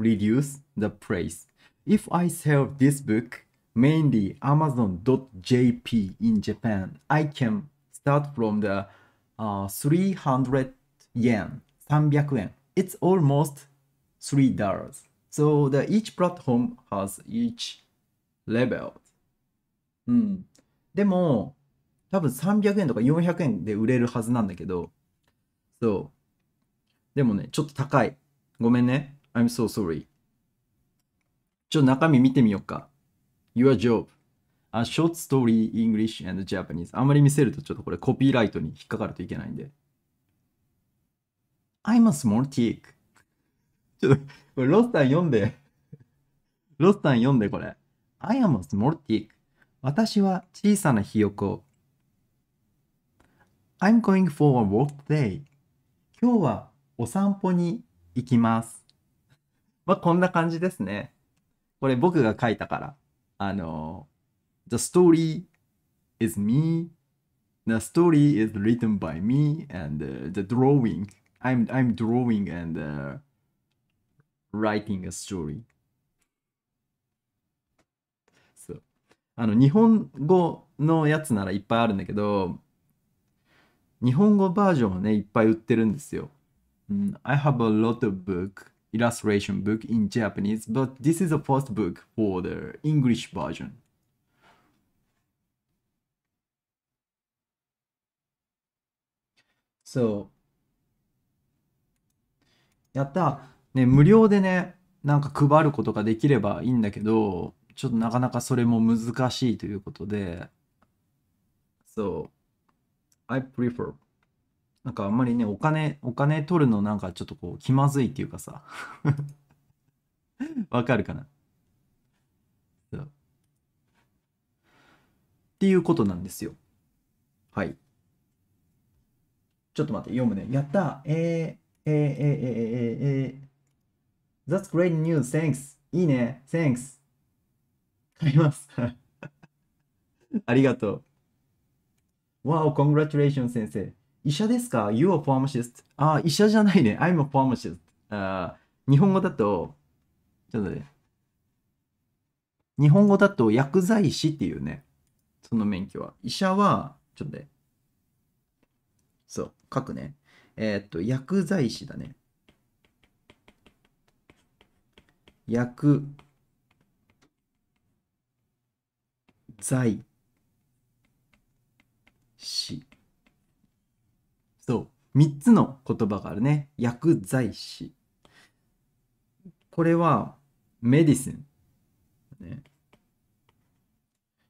reduce the price if i sell this book mainly amazon.jp in japan i can start from the uh, 300 yen, 300 yen. It's almost three dollars. So the each platform has each level. うん。でも、多分300円とか400円で売れるはずなんだけど、そう。でもね、ちょっと高い。ごめんね。I'm so sorry. ちょっと中身見てみようか。Your job. A short story, English and Japanese あんまり見せるとちょっとこれコピーライトに引っかかるといけないんで I'm a small tick ちょっとこれロスタン読んでロスタン読んでこれ I am a small tick 私は小さなひよこ I'm going for a walk today 今日はお散歩に行きますまあこんな感じですねこれ僕が書いたからあの the story is me. The story is written by me, and uh, the drawing. I'm I'm drawing and uh, writing a story. あの、日本語のやつならいっぱいあるんだけど、日本語バージョンはね、いっぱい売ってるんですよ。Mm, I have a lot of book, illustration book in Japanese, but this is the first book for the English version. そう。やった。ね、無料でね、なんか配ることができればいいんだけど、ちょっとなかなかそれも難しいということで、そう。I prefer. なんかあんまりね、お金、お金取るのなんかちょっとこう気まずいっていうかさ。わかるかなそう。っていうことなんですよ。はい。ちょっと待って、読むね。やったえー、えー、えー、えー、えー、えー、That's great news, thanks. いいね、thanks. 買います。ありがとう。Wow, congratulations, 先生。医者ですか ?You are pharmacist. ああ、医者じゃないね。I'm a pharmacist. あ日本語だと、ちょっとね。日本語だと薬剤師っていうね。その免許は。医者は、ちょっとね。そう。書くね。えー、っと、薬剤師だね。薬剤師。そう。3つの言葉があるね。薬剤師。これは、メディスン。ね、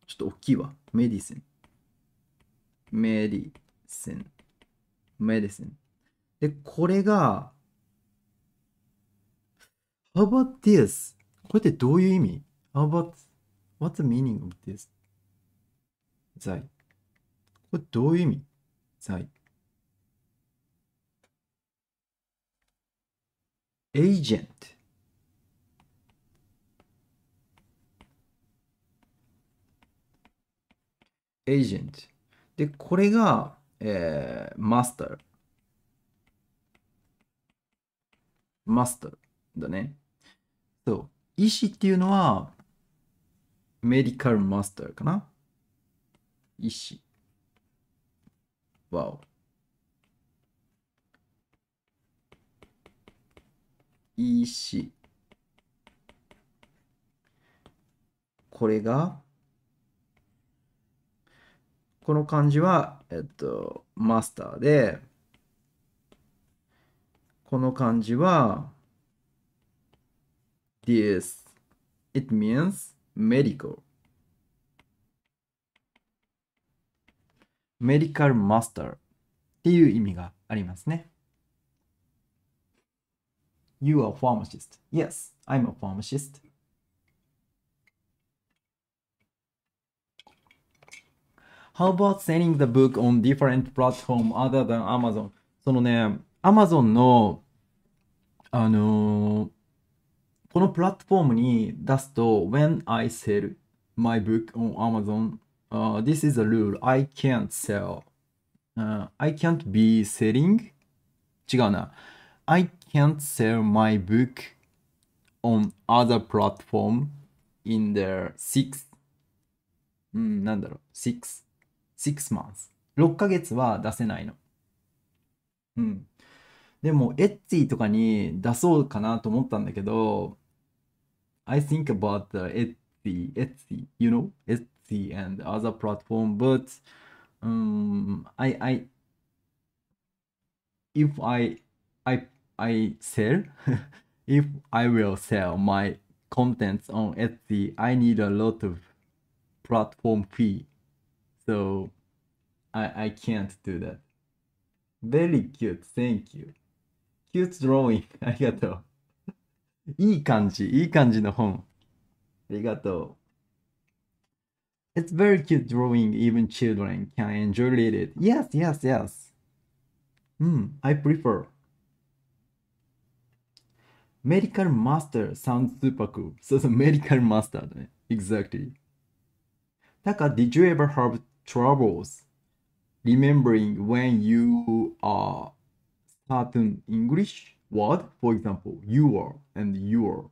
ちょっと大きいわ。メディスン。メディスン。目ですね。で、これが、How about this? これってどういう意味 ?How about, what's the meaning of this? 在。これどういう意味在。agent agent。でこれがえー、マスター。マスターだね。そう。医師っていうのは、メディカルマスターかな医師。わお。医師。これがこの漢字は、えっと、マスターで、この漢字は、this. It means medical. medical master っていう意味がありますね。You are a pharmacist. Yes, I'm a pharmacist. How about selling the book on different platform other than Amazon? そのね、Amazon の、あのー、このプラットフォームに出すと、When I sell my book on Amazon, uh, this is a rule. I can't sell. Uh, I can't be selling. 違うな。I can't sell my book on other platform in the six. うん、なんだろう。six. 6 months 6ヶ月は出せないのうんでもエッツィとかに出そうかなと思ったんだけど I think about the Etsy Etsy you know Etsy and other platform but um I I if I I I sell if I will sell my contents on Etsy I need a lot of platform fee So I, I can't do that. Very cute. Thank you. Cute drawing. It's very cute drawing. Even children can enjoy it. Yes, yes, yes. Hmm, I prefer. Medical Master sounds super cool. So the Medical Master, exactly. Taka, did you ever have troubles remembering when you are certain English word, for example, you are and you are.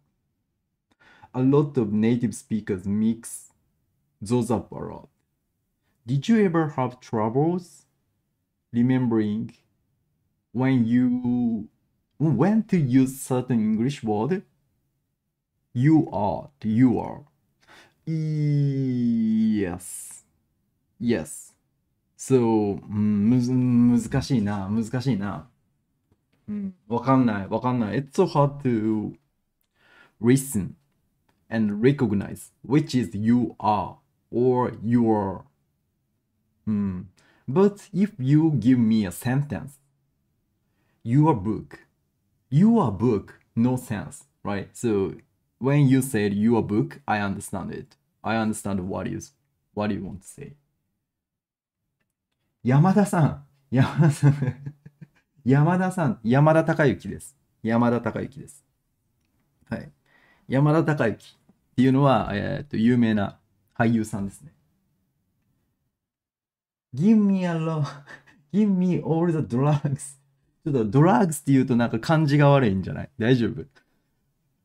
A lot of native speakers mix those up a lot. Did you ever have troubles remembering when you when to use certain English word? You are, you are. E yes. Yes. So, hmm. It's so hard to listen and recognize which is you are or your. Mm. But if you give me a sentence, your book, your book, no sense, right? So when you said your book, I understand it. I understand what you what you want to say. 山田さん、山田さん山田さん、山田孝之です。山田孝之です。はい。山田孝之っていうのは、えー、っと、有名な俳優さんですね。Give me a love, give me all the drugs. ちょっとドラッグスって言うとなんか感じが悪いんじゃない大丈夫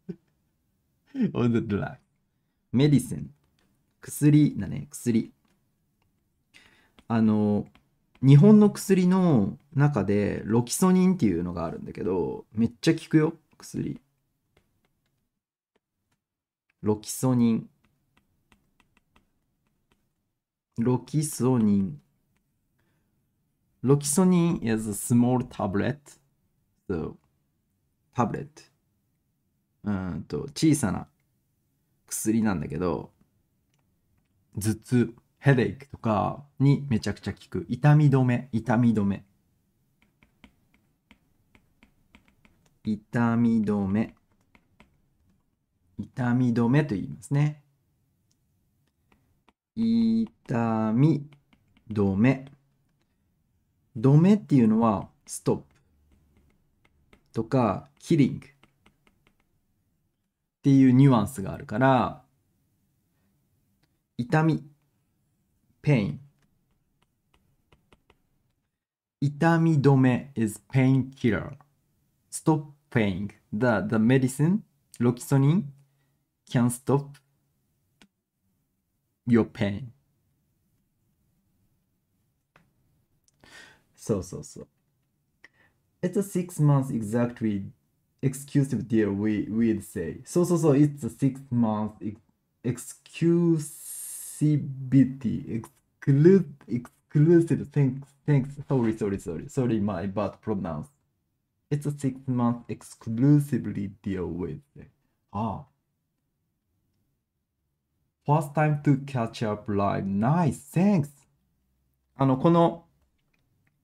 ?all the drugs. m 薬だね、薬。あの、日本の薬の中でロキソニンっていうのがあるんだけど、めっちゃ効くよ、薬。ロキソニン。ロキソニン。ロキソニン is a small tablet. So, tablet. うんと、小さな薬なんだけど、頭痛。headache とかにめちゃくちゃ効く。痛み止め、痛み止め。痛み止め。痛み止めと言いますね。痛み止め。止めっていうのは、ストップとか、キリングっていうニュアンスがあるから、痛み pain. Itami dome is painkiller. Stop pain. The, the medicine, Loxonin, can stop your pain. そうそうそう。It's a six months exactly exclusive deal, we, we'd say. そうそうそう、It's a six months exclusive c b t e x c l u s e exclusive. Thanks, thanks. Sorry, sorry, sorry, sorry. My bad pronounce. It's a six month exclusively deal with. Ah. First time to catch up live. Nice, thanks. あの、この、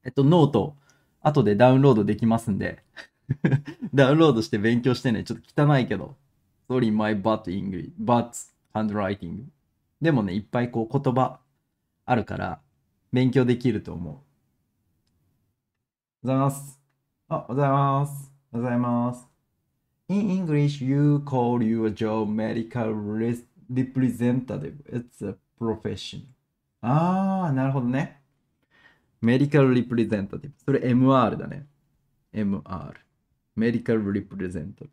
えっと、ノート、後でダウンロードできますんでダウンロードして勉強してね。ちょっと汚いけど。Sorry, my bad English, bad handwriting. でもね、いっぱいこう言葉あるから勉強できると思う。おはようございます。あ、おはようございます。おはようございます。In English, you call your job medical representative. It's a profession. あー、なるほどね。medical representative。それ MR だね。MR。medical representative。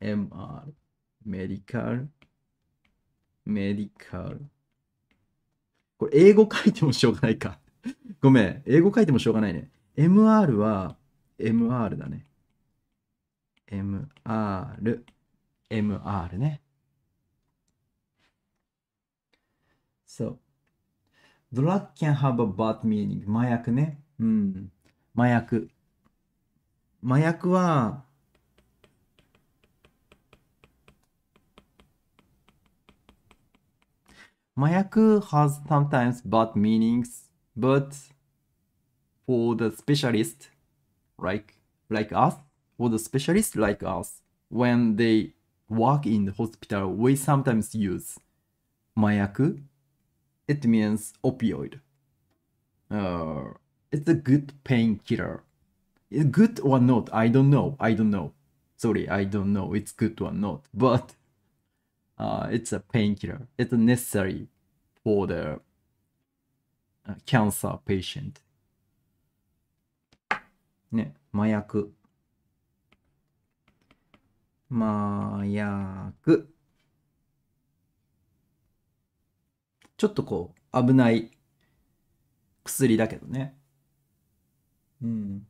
MR。medical representative. メディカル。これ、英語書いてもしょうがないか。ごめん、英語書いてもしょうがないね。MR は MR だね。MR、MR ね。そう。Drug can have a ー a d meaning. 麻薬ね。うん。麻薬。麻薬は、Mayaku has sometimes bad meanings, but for the specialist like like us, for the specialist like us, when they work in the hospital, we sometimes use mayaku. It means opioid. Uh, it's a good painkiller. Good or not, I don't know. I don't know. Sorry, I don't know. It's good or not. But uh, it's a painkiller. It's necessary for the u cancer patient. ね、麻薬。麻薬。ちょっとこう、危ない薬だけどね。うん。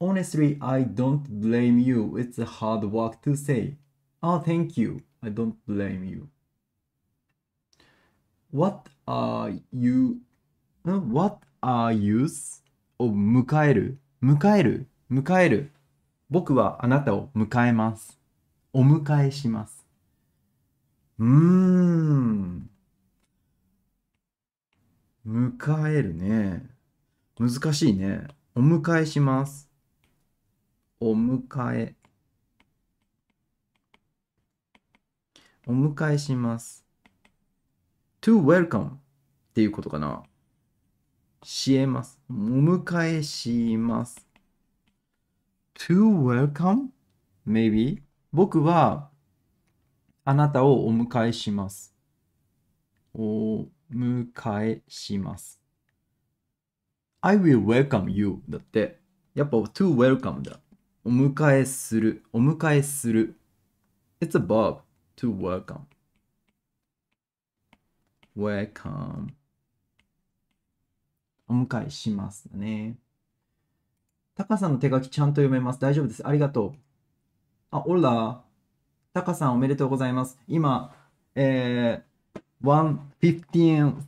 Honestly, I don't blame you. It's hard work to say. Oh, thank you. I don't blame you. What are you? What are y o u を迎える。迎える。迎える。僕はあなたを迎えます。お迎えします。うーん。迎えるね。難しいね。お迎えします。お迎え。お迎えします。to welcome っていうことかな。しえます。お迎えします。to welcome? maybe? 僕はあなたをお迎えします。お迎えします。I will welcome you だって。やっぱ to welcome だ。お迎えする。お迎えする。It's a b o r b to work on. Work on. お迎えしますね。タカさんの手書きちゃんと読めます。大丈夫です。ありがとう。あ、オラ。タカさんおめでとうございます。今、えー、115,000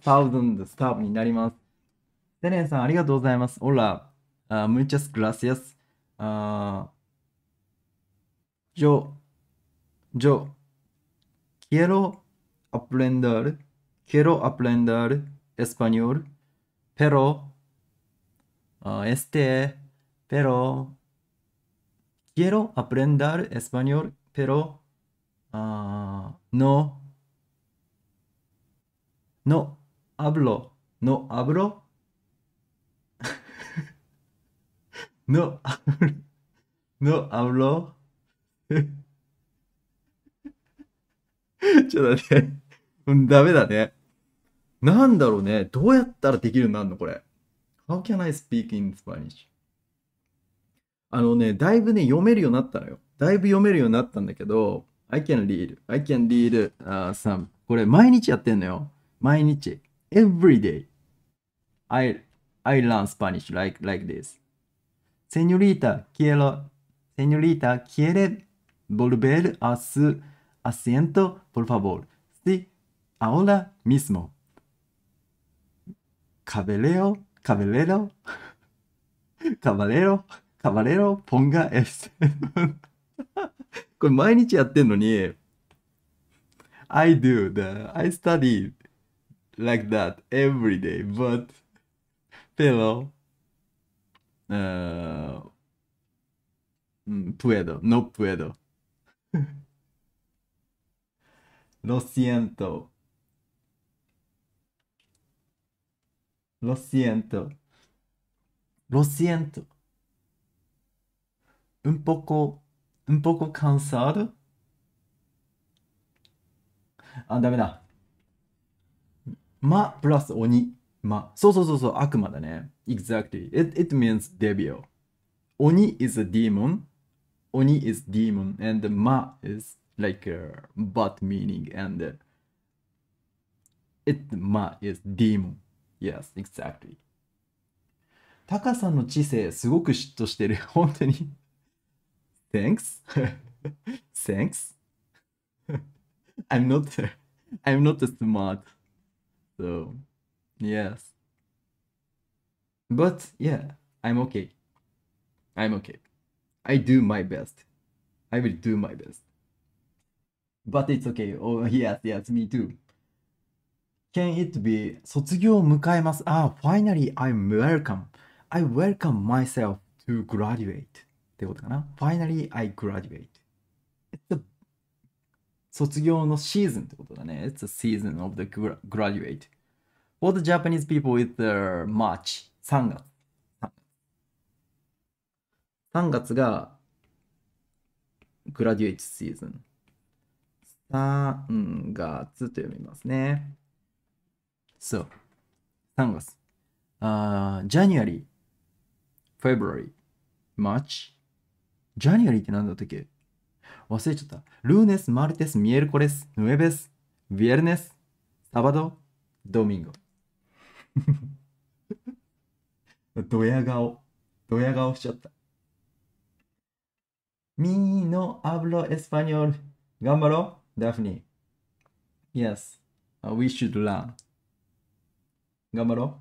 スターブになります。セレンさんありがとうございます。オラ。Uh, muchas gracias. Uh, Quiero aprender, quiero aprender español, pero ah, este, pero quiero aprender español, pero ah, no, no hablo, no hablo, no, no hablo. ちょっとね、うん、ダメだね。なんだろうね。どうやったらできるようになるのこれ。How can I speak in Spanish? あのね、だいぶね、読めるようになったのよ。だいぶ読めるようになったんだけど、I can read, I can read、uh, some. これ、毎日やってんのよ。毎日。Every day. I, I learn Spanish like, like this. s e n o r i t a quiero, señorita, quiere volver a su asiento, por favor. Sí, ahora mismo. Cabeleo, cabelero, caballero, caballero, ponga este. el... I do that. I study like that every day, but pero uh, puedo, no puedo. ロシエントロシエントロシエントウンポコウンポコカンサール。s あ、ダメだ。ま、プラス鬼。ま。そうそうそうそう、悪魔だね。Exactly. It, it means devil. 鬼 is a demon. 鬼 is demon. And ma is like uh, bad meaning and uh, ma is demon yes exactly タカさんの知性すごく嫉妬してる本当に thanks thanks I'm not I'm not smart so yes but yeah I'm okay I'm okay I do my best I will do my best But it's okay. Oh, yes, yes, me too. Can it be 卒業を迎えます。ah, finally I'm welcome. I welcome myself to graduate. ってことかな。Finally I graduate. It's a 卒業のシーズンってことだね。It's a season of the graduate. For the Japanese people, it's the March. 3月。3月がグラデュエイトシーズン。3月と読みますね。So, 3月。Uh, January, February, March. January って何だったっけ忘れちゃった。ルーネス、マルテス、ミエルコレス、ヌエベス、ヴィエルネス、サバド、ドミンゴ。ドヤ顔。ドヤ顔しちゃった。ミーのアブロエスパニョル。頑張ろう。Daphne. Yes, we should learn. 頑張ろ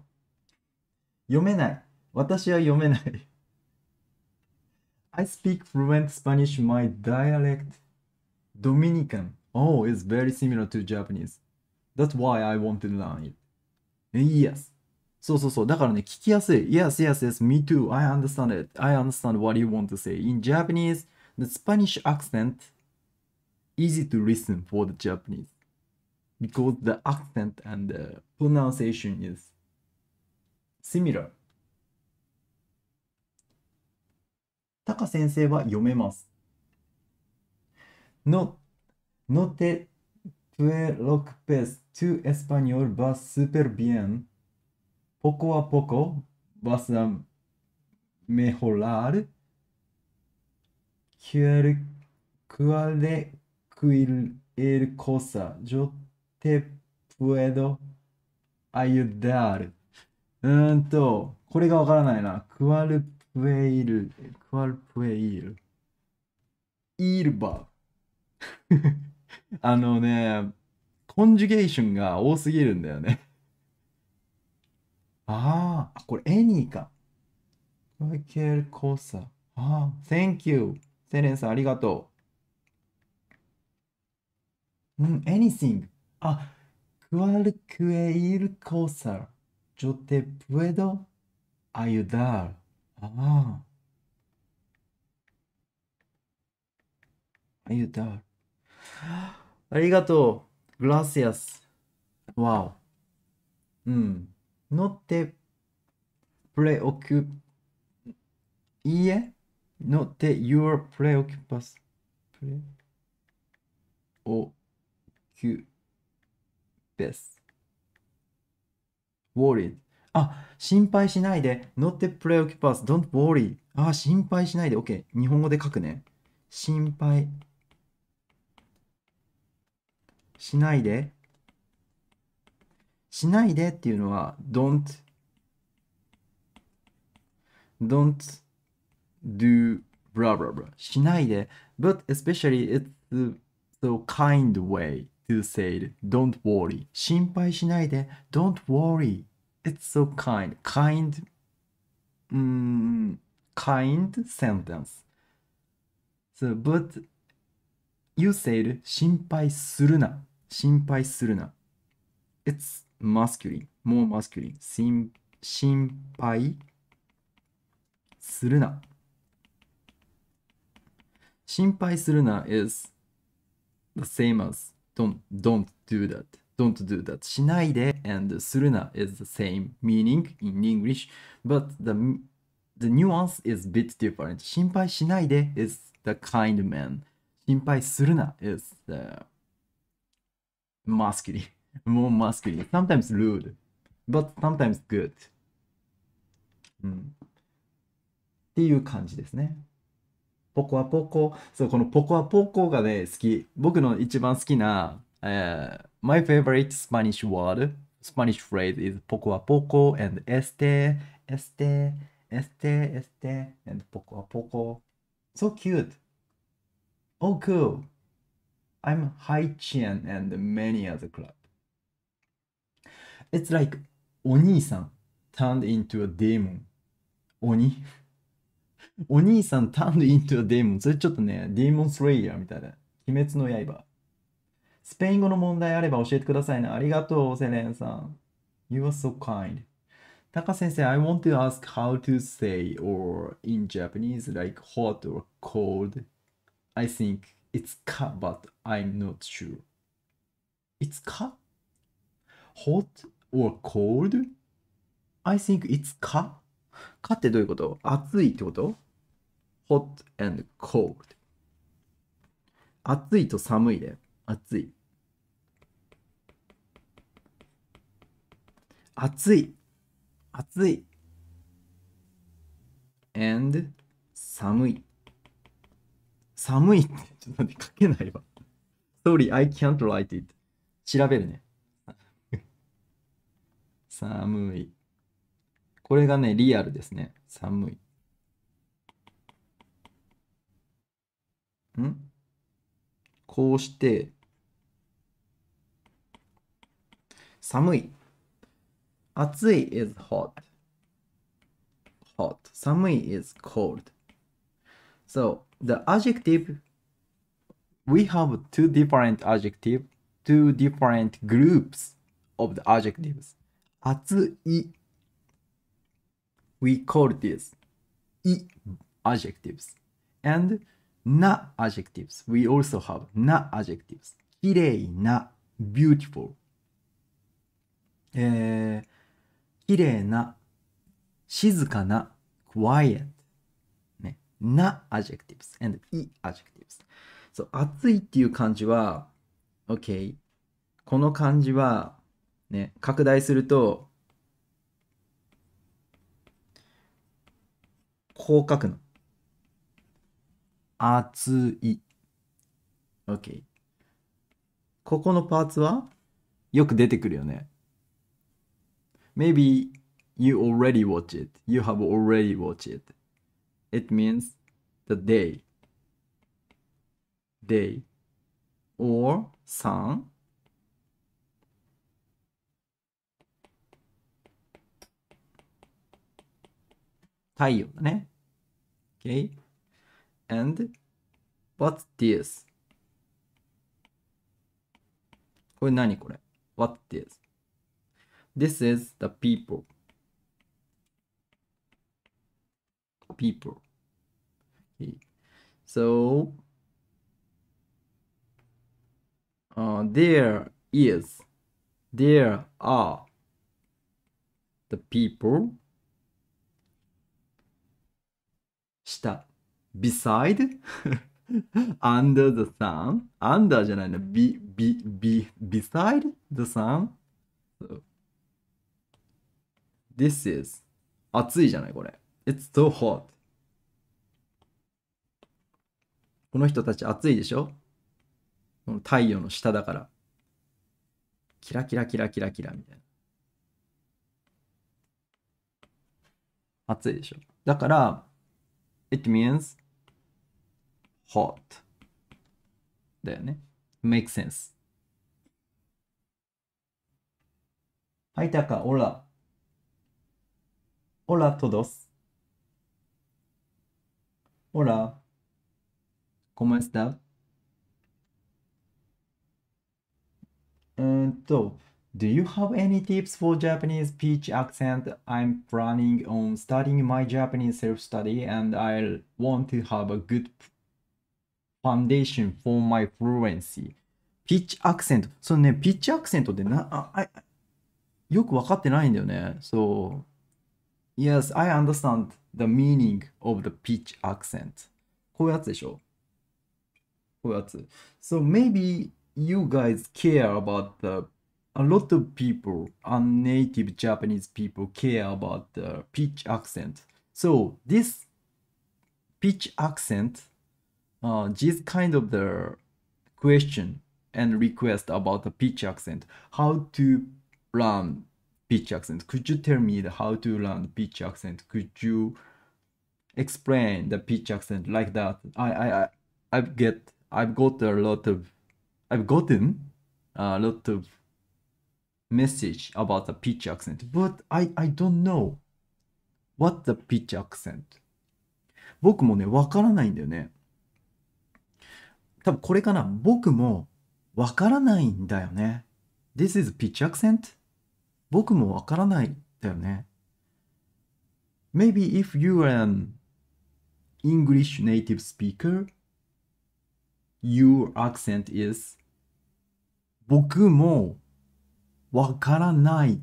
う。読めない。私は読めない。I speak fluent Spanish. My dialect, Dominican, oh, is very similar to Japanese. That's why I want to learn it. Yes. そうそうそう。だからね、聞きやすい。Yes, yes, yes, me too. I understand it. I understand what you want to say. In Japanese, the Spanish accent easy to listen for the Japanese because the accent and the pronunciation is similar. タカ先生は読めます。No, no te preocupes tu español va super bien. Poco a poco vas a mejorar. Quiero cualquier cosa. Yo te puedo ayudar. うんと、これがわからないな。クアルプエイル、クアルプエイル。イルバ。あのね、コンジュゲーションが多すぎるんだよねああ、これエニーか。マイケル・コーサ。ああ、Thank you. セレンさん、ありがとう。うん、anything. あ、cualquier cosa. Yo te puedo ayudar. ああ。ayudar. ありがとう。gracias. Wow. うん。no te preocupes. いいえ。no te your preocupas. Pre... お。q です。worried あ、心配しないで。not preoccuped, don't worry. あ、心配しないで。OK。日本語で書くね。心配しないで。しないでっていうのは don't don't do blah blah blah しないで but especially it's so kind way who said, Don't worry. 心配しないで。Don't worry. It's so kind. Kind. Mm, kind sentence. So, but you said, 心配するな。心配するな。It's masculine. More masculine. 心心配するな。心配するな is the same as don't, don't do that. Don't do that. しないで and するな is the same meaning in English, but the, the nuance is bit different. 心配しないで is the kind man. 心配するな is the masculine. More masculine. Sometimes rude, but sometimes good. うん、っていう感じですね。ポコアポコ。そう、このポコアポコがね、好き。僕の一番好きな、えー、My favorite Spanish word, Spanish phrase is poco a poco and este, este, este, este, and poco a poco. So cute. Oh, cool. I'm h a i h i a n and many other club. It's like お兄さん turned into a demon. 鬼お兄さん turned into a demon。それちょっとね、デーモンスレイヤーみたいな。鬼滅の刃。スペイン語の問題あれば教えてくださいね。ありがとう、セレンさん。You are so kind. タカ先生、I want to ask how to say or in Japanese like hot or cold. I think it's ka, but I'm not sure. It's ka? Hot or cold? I think it's ka? かってどういうこと暑いってこと hot and cold 暑いと寒いで暑い暑い暑い and 寒い寒いってちょっと待って書けないわ sorry I can't write it 調べるね 寒いこれがねリアルですね寒いんこうして、寒い。暑い is hot. Hot. 寒い is cold. So the adjective, we have two different adjective, two different groups of the adjectives. 暑い we call this i adjectives and な adjectives. We also have な adjectives. 綺麗な beautiful. えー、綺麗な静かな quiet. ね。な adjectives and e adjectives. そう、暑いっていう漢字は OK。この漢字はね、拡大するとこう書くの。暑い。OK。ここのパーツはよく出てくるよね。Maybe you already watch it. You have already watched it. It means the day. Day. Or sun. Taiyo だね。Okay. And what's this? これ何これ ?What this? This is the people. People. Okay. So, uh, there is, there are the people. Stop. beside under the sun under じゃないな be, be, be, beside the sun、so. this is 暑いじゃないこれ it's so hot この人たち暑いでしょこの太陽の下だからキラキラキラキラキラみたいな暑いでしょだから it means hot だよね make sense do you have any tips for Japanese speech accent? I'm planning on starting my Japanese self-study and I want to have a good foundation for my fluency. ピッチアクセント。そのね、ピッチアクセントってな、ああよく分かってないんだよね。そう。Yes, I understand the meaning of the pitch accent. こういうやつでしょこういうやつ。So maybe you guys care about the a lot of people, unnative Japanese people, care about the pitch accent. So this pitch accent uh, this kind of the question and request about the pitch accent, how to learn pitch accent. Could you tell me how to learn pitch accent? Could you explain the pitch accent like that? I I I get I've got a lot of I've gotten a lot of message about the pitch accent, but I I don't know what the pitch accent. 僕もね、わからないんだよね。多分これかな僕もわからないんだよね。This is pitch accent? 僕もわからないだよね。Maybe if you are an English native speaker, your accent is 僕もわからない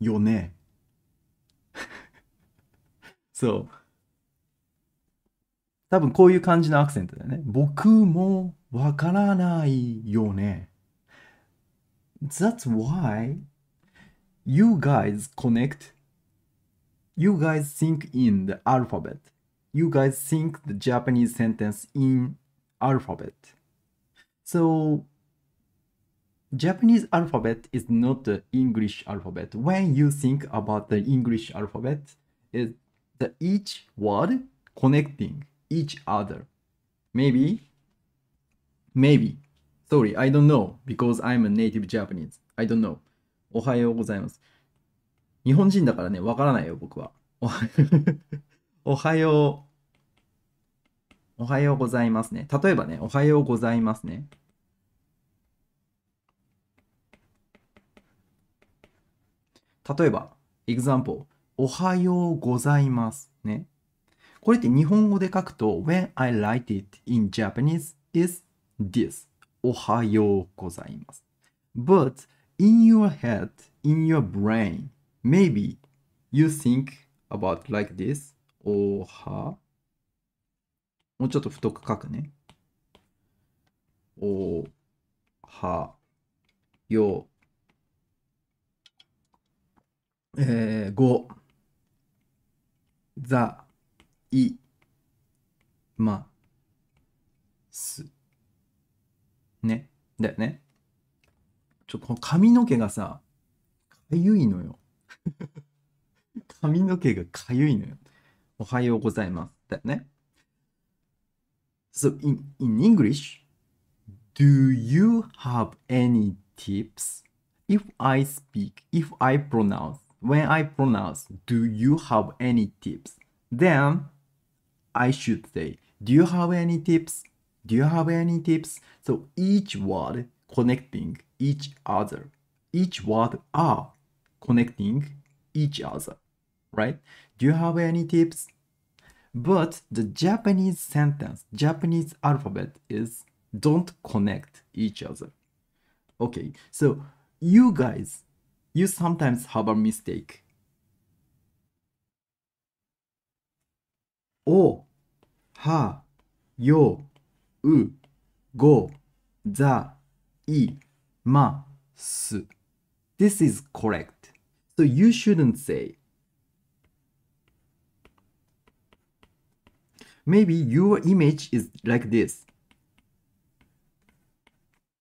よね。そう。多分こういう感じのアクセントだよね。僕もわからないよね。That's why you guys connect. You guys think in the alphabet. You guys think the Japanese sentence in alphabet. So Japanese alphabet is not the English alphabet. When you think about the English alphabet, it, the each word connecting each other. Maybe? Maybe. Sorry, I don't know because I'm a native Japanese. I don't know. おはようございます。日本人だからね、わからないよ、僕は。おはよう。おはようございますね。例えばね、おはようございますね。例えば、example、おはようございますね。これって日本語で書くと When I write it in Japanese is this おはようございます But in your head, in your brain maybe you think about like this おはもうちょっと太く書くねおはよえー、ございますねだよねちょっとこの髪の毛がさかゆいのよ髪の毛がかゆいのよおはようございますだよね So in, in English do you have any tips if I speak if I pronounce when I pronounce do you have any tips then I should say. Do you have any tips? Do you have any tips? So each word connecting each other. Each word are connecting each other, right? Do you have any tips? But the Japanese sentence, Japanese alphabet is don't connect each other. Okay, so you guys, you sometimes have a mistake お、は、よ、う、ご、ざ、い、ま、す。This is correct. So you shouldn't say. Maybe your image is like this.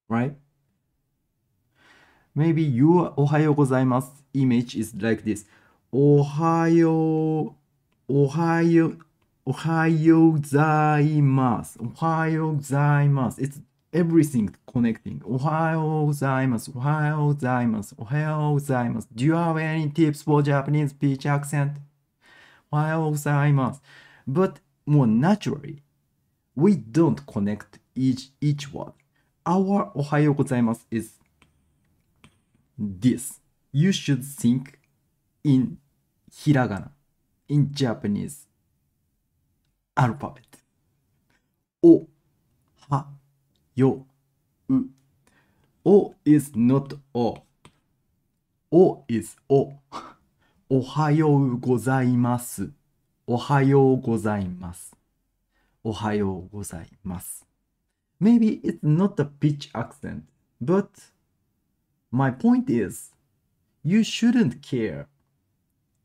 Right? Maybe your おはようございます image is like this. おはよう、おはよう、おはようございます。おはようございます。It's everything connecting. おはようございます。おはようございます。おはようございます。Do you have any tips for Japanese speech accent? おはようございます。But more naturally, we don't connect each, each word. Our おはようございます is this. You should think in hiragana, in Japanese. アルファベット。お、は、よ、う。お is not お。お is お。おはようございます。おはようございます。おはようございます。Maybe it's not a pitch accent, but my point is you shouldn't care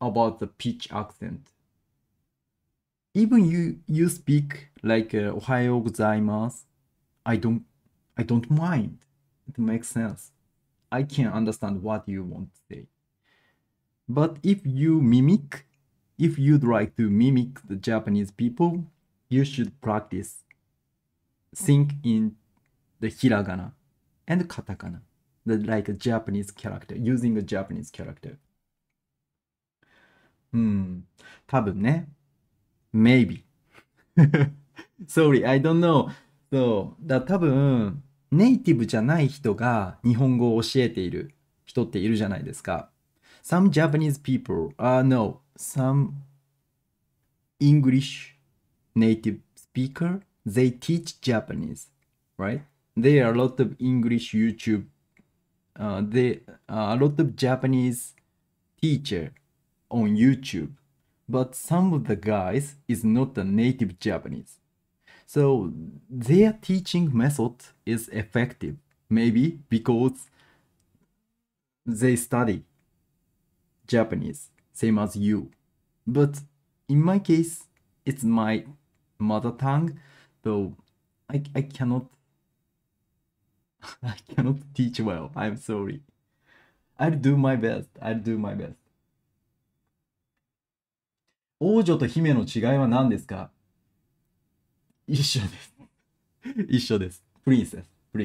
about the pitch accent. even you you speak like uh, "Ohayo gozaimasu," I don't I don't mind. It makes sense. I can understand what you want to say. But if you mimic, if you'd like to mimic the Japanese people, you should practice. Think in the hiragana and katakana, the, like a Japanese character, using a Japanese character. うん、多分ね、hmm. maybe. Sorry, I don't know. そう。だ多分、ネイティブじゃない人が日本語を教えている人っているじゃないですか。Some Japanese people, uh, no, some English native speaker, they teach Japanese, right? There are a lot of English YouTube, uh, they, r e a lot of Japanese teacher on YouTube. but some of the guys is not a native Japanese. So their teaching method is effective, maybe because they study Japanese, same as you. But in my case, it's my mother tongue, so I, I cannot I cannot teach well. I'm sorry. I'll do my best. I'll do my best. 王女と姫の違いは何ですか一緒です。一緒です。princess, セ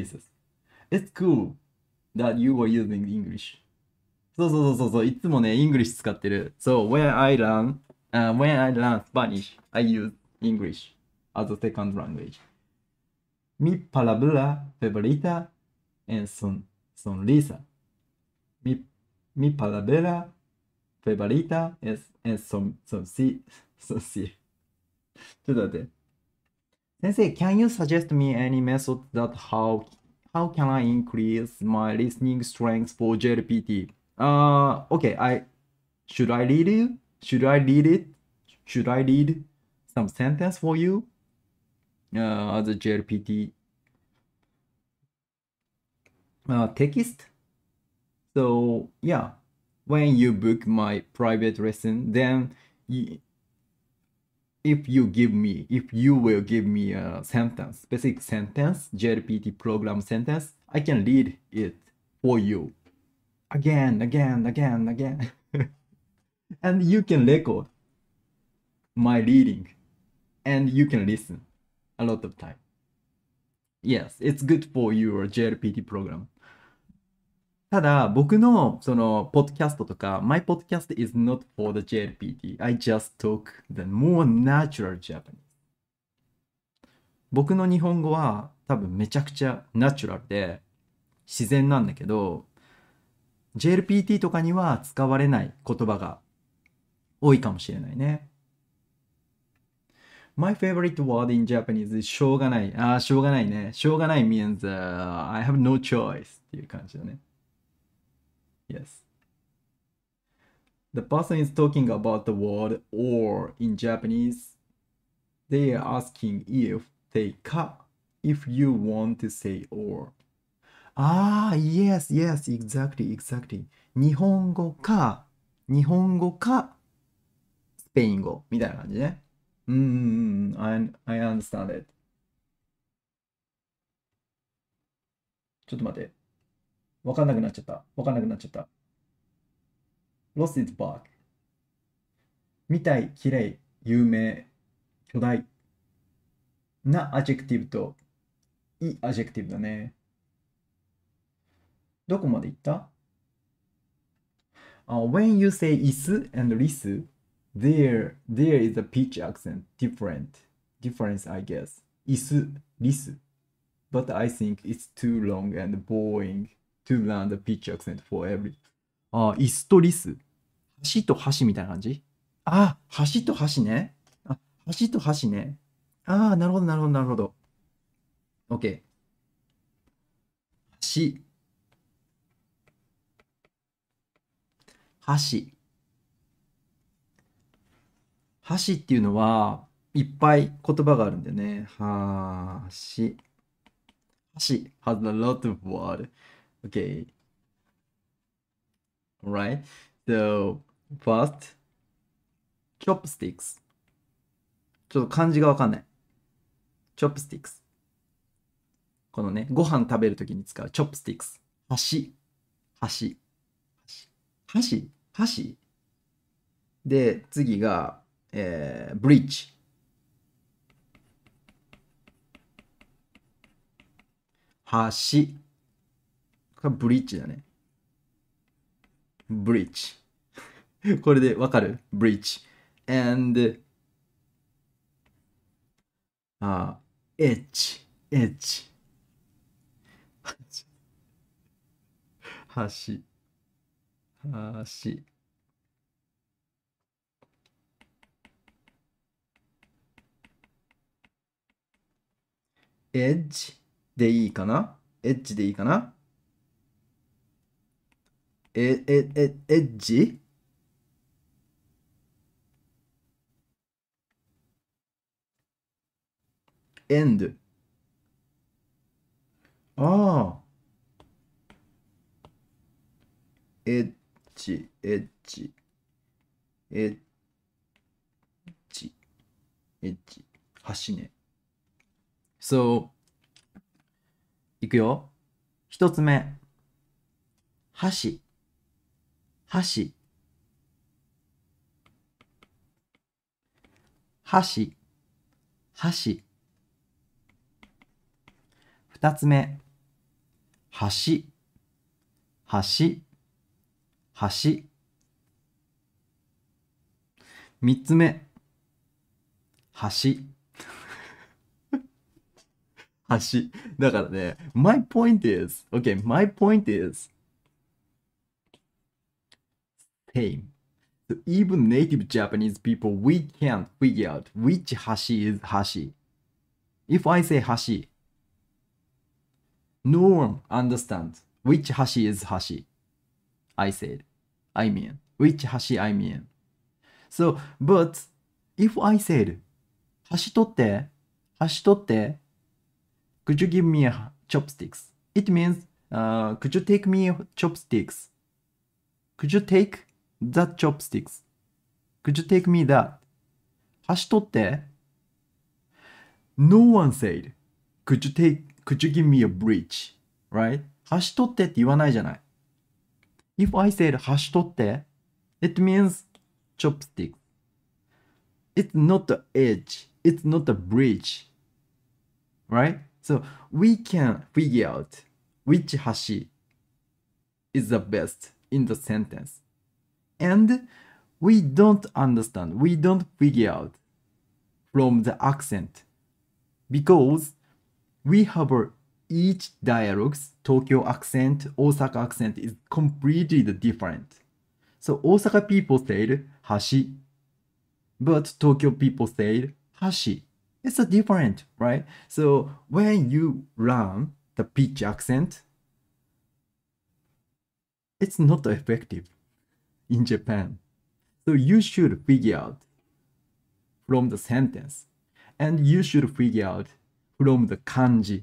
ス。i t s cool that you are using English. そうそうそうそう、いつもね、イングリッシュ使ってる。So, when I learn,、uh, when I learn Spanish, I use English as a second language. Mi palabra favorita e n son, s o n l i s a Mi, mi palabra favorita es, es some, some, si, some si. ちょっと待って。先生、can you suggest me any method that how, how can I increase my listening strength for JLPT? Uh, okay, I, should I read you? Should I read it? Should I read some sentence for you? Uh, as a JLPT uh, text. So yeah, when you book my private lesson, then if you give me, if you will give me a sentence, basic sentence, JLPT program sentence, I can read it for you again, again, again, again. and you can record my reading and you can listen a lot of time. Yes, it's good for your JLPT program. ただ、僕の、その、ポッドキャストとか、My podcast is not for the JPT. l I just talk the more natural Japanese. 僕の日本語は多分めちゃくちゃナチュラルで自然なんだけど、JLPT とかには使われない言葉が多いかもしれないね。My favorite word in Japanese is しょうがない。ああ、しょうがないね。しょうがない means、uh, I have no choice っていう感じだね。Yes. The person is talking about the word or in Japanese. They are asking if they ka if you want to say or. Ah, yes, yes, exactly, exactly. 日本語か、日本語か、スペイン語みたいな感じね。うん、I, I understand it. ちょっと待って。わかんなくなっちゃった。わかんなくなっちゃった。Lost its bark. 見たい、れい、有名、巨大。なアジェクティブと、いいアジェクティブだね。どこまでいった、uh, ?When you say is and lis, there, there is a pitch accent different, difference I guess. is, lis. But I think it's too long and boring. to learn the pitch accent for every ああ、イスとリス。橋と橋みたいな感じあ橋と橋ね。あ、橋と橋ね。ああ、なるほど、なるほど、なるほど。OK。橋。橋。橋っていうのはいっぱい言葉があるんだよね。はーし。箸 has a lot of w o r okay all right so first chopsticks ちょっと漢字がわかんない chopsticks このねご飯食べるときに使う chopsticks 箸箸箸箸で次が、えー、ブリッジ橋ブリッジだね。ブリッジ。これでわかるブリッジ。and, あ、エッジ、エッジ。橋、橋。エッジでいいかなエッジでいいかなえ、え、え、エッジエンド。ああ。エッジ、エッジ、エッジ、エッジ、橋ね。そう。いくよ。一つ目。橋。箸箸箸二つ目橋橋橋三つ目橋橋だからね my point is okay my point is tame. So even native Japanese people, we can't figure out which hashi is hashi. If I say hashi, no one understands which hashi is hashi. I said, I mean, which hashi I mean. So, but if I said, hashi totte, hashi totte, could you give me chopsticks? It means, uh, could you take me chopsticks? Could you take the chopsticks. Could you take me that? 箸取って No one said, could you take, could you give me a bridge? Right? 箸取ってって言わないじゃない。If I said 箸取って it means chopstick. It's not the edge. It's not the bridge. Right? So we can figure out which hashi is the best in the sentence and we don't understand, we don't figure out from the accent because we have each dialogues Tokyo accent, Osaka accent is completely different. So Osaka people said hashi, but Tokyo people said hashi. It's a different, right? So when you learn the pitch accent, it's not effective in Japan. So you should figure out from the sentence and you should figure out from the kanji.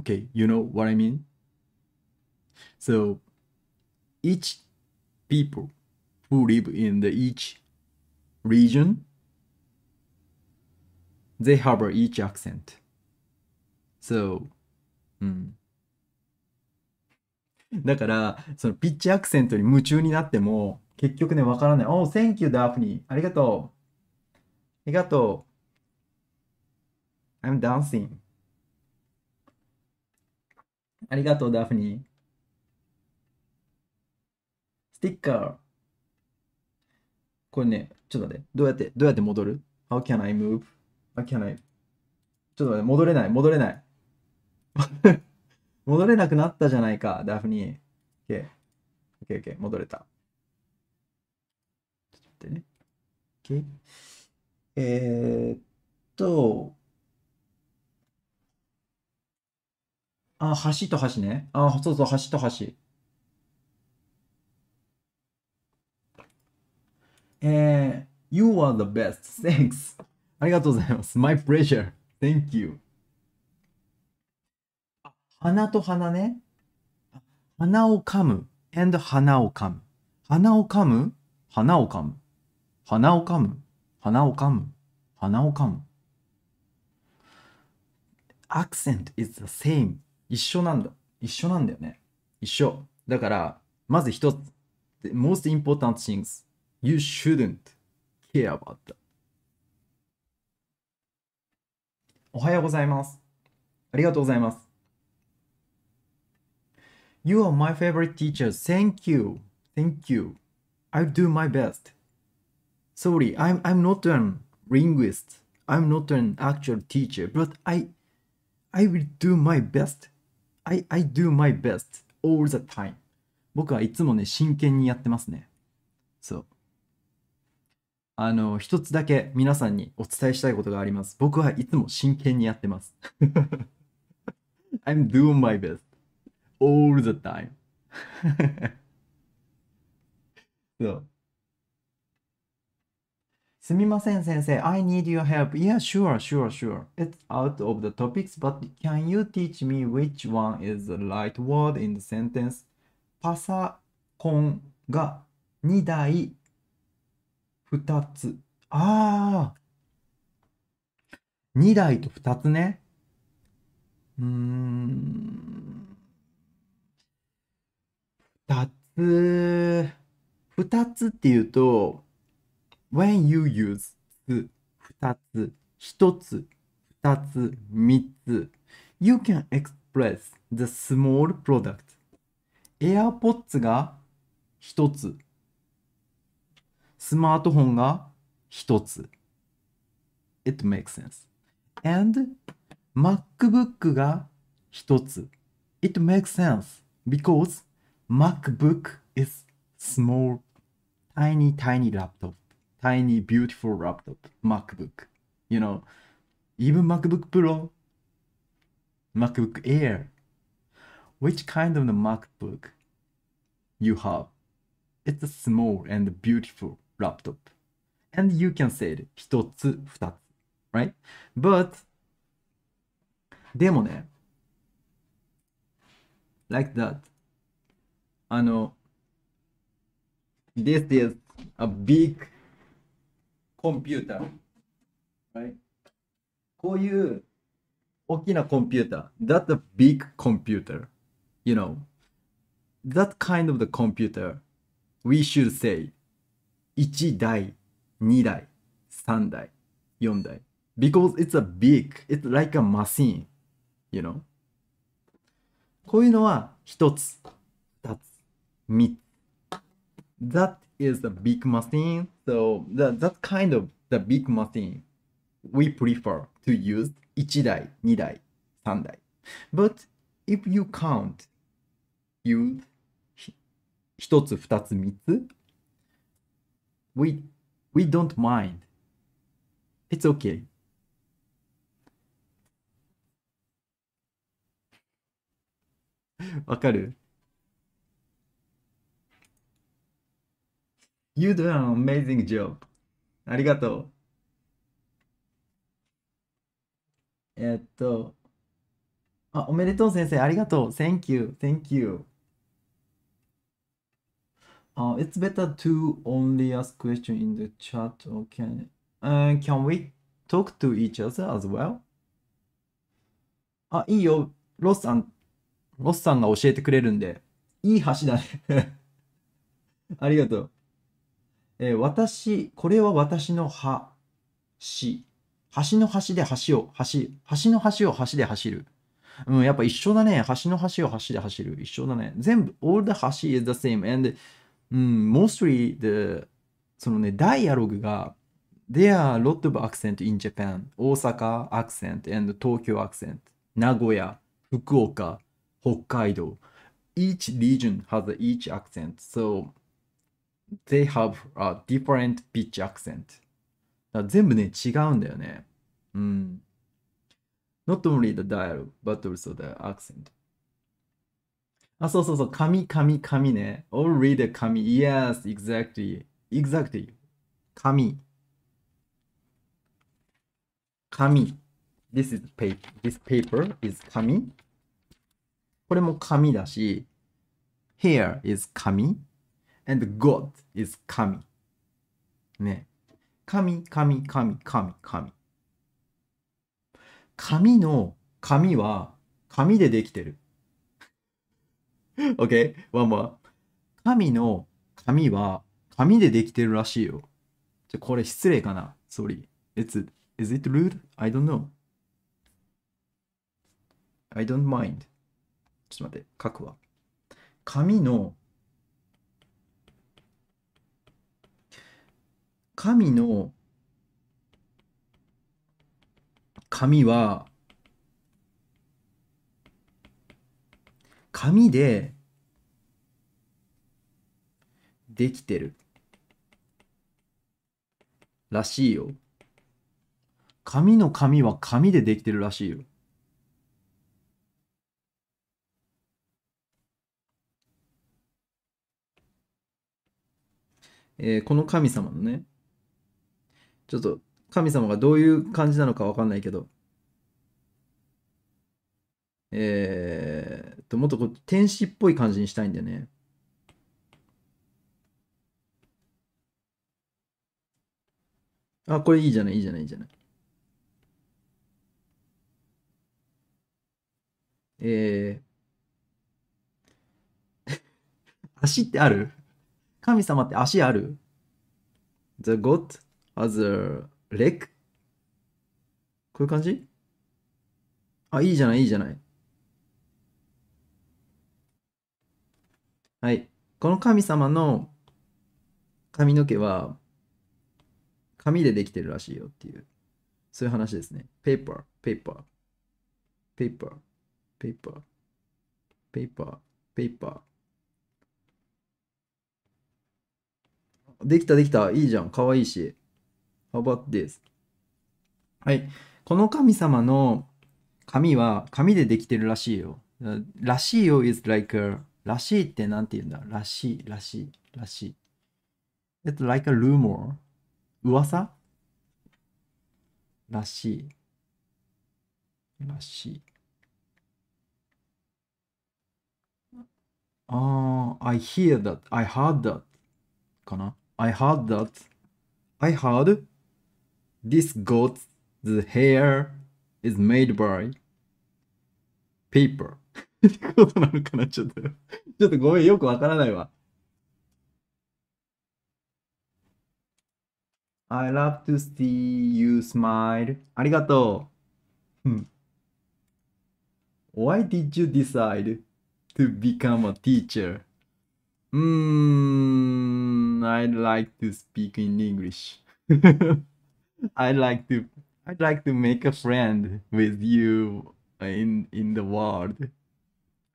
Okay, you know what I mean? So each people who live in the each region they have each accent. So, mm. だから、そのピッチアクセントに夢中になっても、結局ね、わからない。おう、Thank you, Daphne. ありがとう。ありがとう。I'm dancing. ありがとう、ダフニー。スティッカー。これね、ちょっと待って。どうやって、どうやって戻る ?How can I move?How can I? ちょっと待って、戻れない、戻れない。戻れなくなったじゃないか、ダフニー。OK。OK、OK、戻れた。ちょっと待ってね。OK。えー、っと、あ、橋と橋ね。あ、そうそう、橋と橋。えー、You are the best. Thanks. ありがとうございます。My pleasure. Thank you. 鼻と鼻ね。鼻を噛む and 鼻を噛む。鼻を噛む鼻を噛む。鼻を噛む鼻を噛む鼻を噛む。accent is the same. 一緒なんだ。一緒なんだよね。一緒。だから、まず一つ。The most important things you shouldn't care about. That. おはようございます。ありがとうございます。You are my favorite teacher. Thank you. Thank you. I'll do my best. Sorry, I'm, I'm not an linguist. I'm not an actual teacher, but I I will do my best. I, I do my best all the time. 僕はいつもね、真剣にやってますね。そう。あの、一つだけ皆さんにお伝えしたいことがあります。僕はいつも真剣にやってます。I'm doing my best. all the time. そう。すみません、先生。I need your help. Yeah, sure, sure, sure. It's out of the topics, but can you teach me which one is the right word in the sentence? パソコンが2台2つ。ああ !2 台と2つね。うーん。二つ、二つっていうと、when you use 二つ、一つ、二つ、三つ、you can express the small product. AirPods が一つ、スマートフォンが一つ。It makes sense. And MacBook が一つ。It makes sense because MacBook is small, tiny, tiny laptop, tiny, beautiful laptop, MacBook. You know, even MacBook Pro, MacBook Air. Which kind of the MacBook you have? It's a small and beautiful laptop. And you can say it, 一つ、二つ, right? But, でもね, like that. あの、This is a big computer. Right? こういう大きなコンピューター。That's a big computer. You know, that kind of the computer we should say 1台、2台、3台、4台。Because it's a big, it's like a machine. You know? こういうのは一つ。meat. That is a big machine. So that, that kind of the big machine we prefer to use 1台、2台、3台. But if you count, you, use 1つ、2つ、3つ we, we don't mind. It's okay. Wakaru? You do an amazing job. ありがとう。えっと、あ、おめでとう先生、ありがとう。Thank you, thank you. Uh, it's better to only ask question in the chat or can, uh, can we talk to each other as well? あ、いいよ。ロスさん、ロスさんが教えてくれるんで。いい橋だねありがとう。えー、私、これは私の橋。橋の橋で橋を、橋、橋の橋を橋で走る。うん、やっぱ一緒だね。橋の橋を橋で走る。一緒だね。全部、all the 橋 is the same. And, うん、mostly the, そのね、ダイアログが、There are a lot of accent in Japan. 大阪 accent and 東京 accent. 名古屋、福岡、北海道。Each region has each accent. So, they have a different pitch accent. 全部ね、違うんだよね。うん。not only the dial, but also the accent. あ、そうそうそう、紙、紙、紙ね。all read the 紙。yes, exactly, exactly. 紙。紙。this is paper, this paper is 紙。これも紙だし、hair is 紙。and God is 神。ね。神、神、神、神、神。神の神は神でできてる。OK? ワンワン。神の神は神でできてるらしいよ。じゃこれ失礼かな ?Sorry. It's, is it rude? I don't know. I don't mind. ちょっと待って、書くわ。神の神の紙は紙でできてるらしいよ。紙の紙は紙でできてるらしいよ。えー、この神様のねちょっと神様がどういう感じなのかわかんないけど、えー、と、もっとこう天使っぽい感じにしたいんだよね。あ、これいいじゃない、いいじゃない、いいじゃない。えー、足ってある神様って足ある ?The God? other leg こういう感じあ、いいじゃない、いいじゃない。はい。この神様の髪の毛は、紙でできてるらしいよっていう、そういう話ですね。ペーパー、ペーパー、ペーパー、ペーパー、ペーパー、ペーパー。できたできた、いいじゃん、かわいいし。How about this? はい。この神様の紙は紙でできてるらしいよ。らしいよ is like a らしいってなんて言うんだらしい、らしい、らしい。It's like a rumor. 噂らしい。らしい。ああ、I hear that. I heard that. かな ?I heard that. I heard This goat's hair is made by paper. ってことなのかなちょっと ちょっとごめん、よくわからないわ。I love to see you smile. ありがとう。うん。Why did you decide to become a teacher? Hmm. うーん、I like to speak in English. I would like to I'd like to make a friend with you in in the world.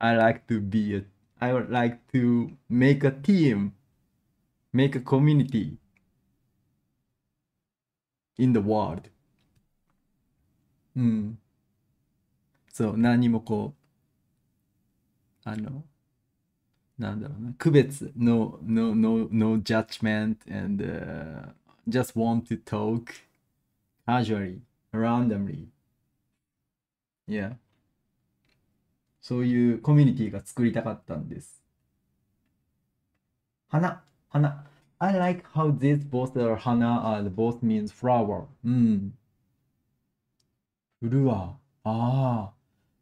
I like to be a I would like to make a team, make a community in the world. うん。そう、何もこう、あの、なんだろうな、区別、no, hmm. no, no, no judgment and、uh, just want to talk casually, randomly. Yeah. そういうコミュニティが作りたかったんです。花、花。I like how these both are hana and both means flower. うん。フルワー。ああ。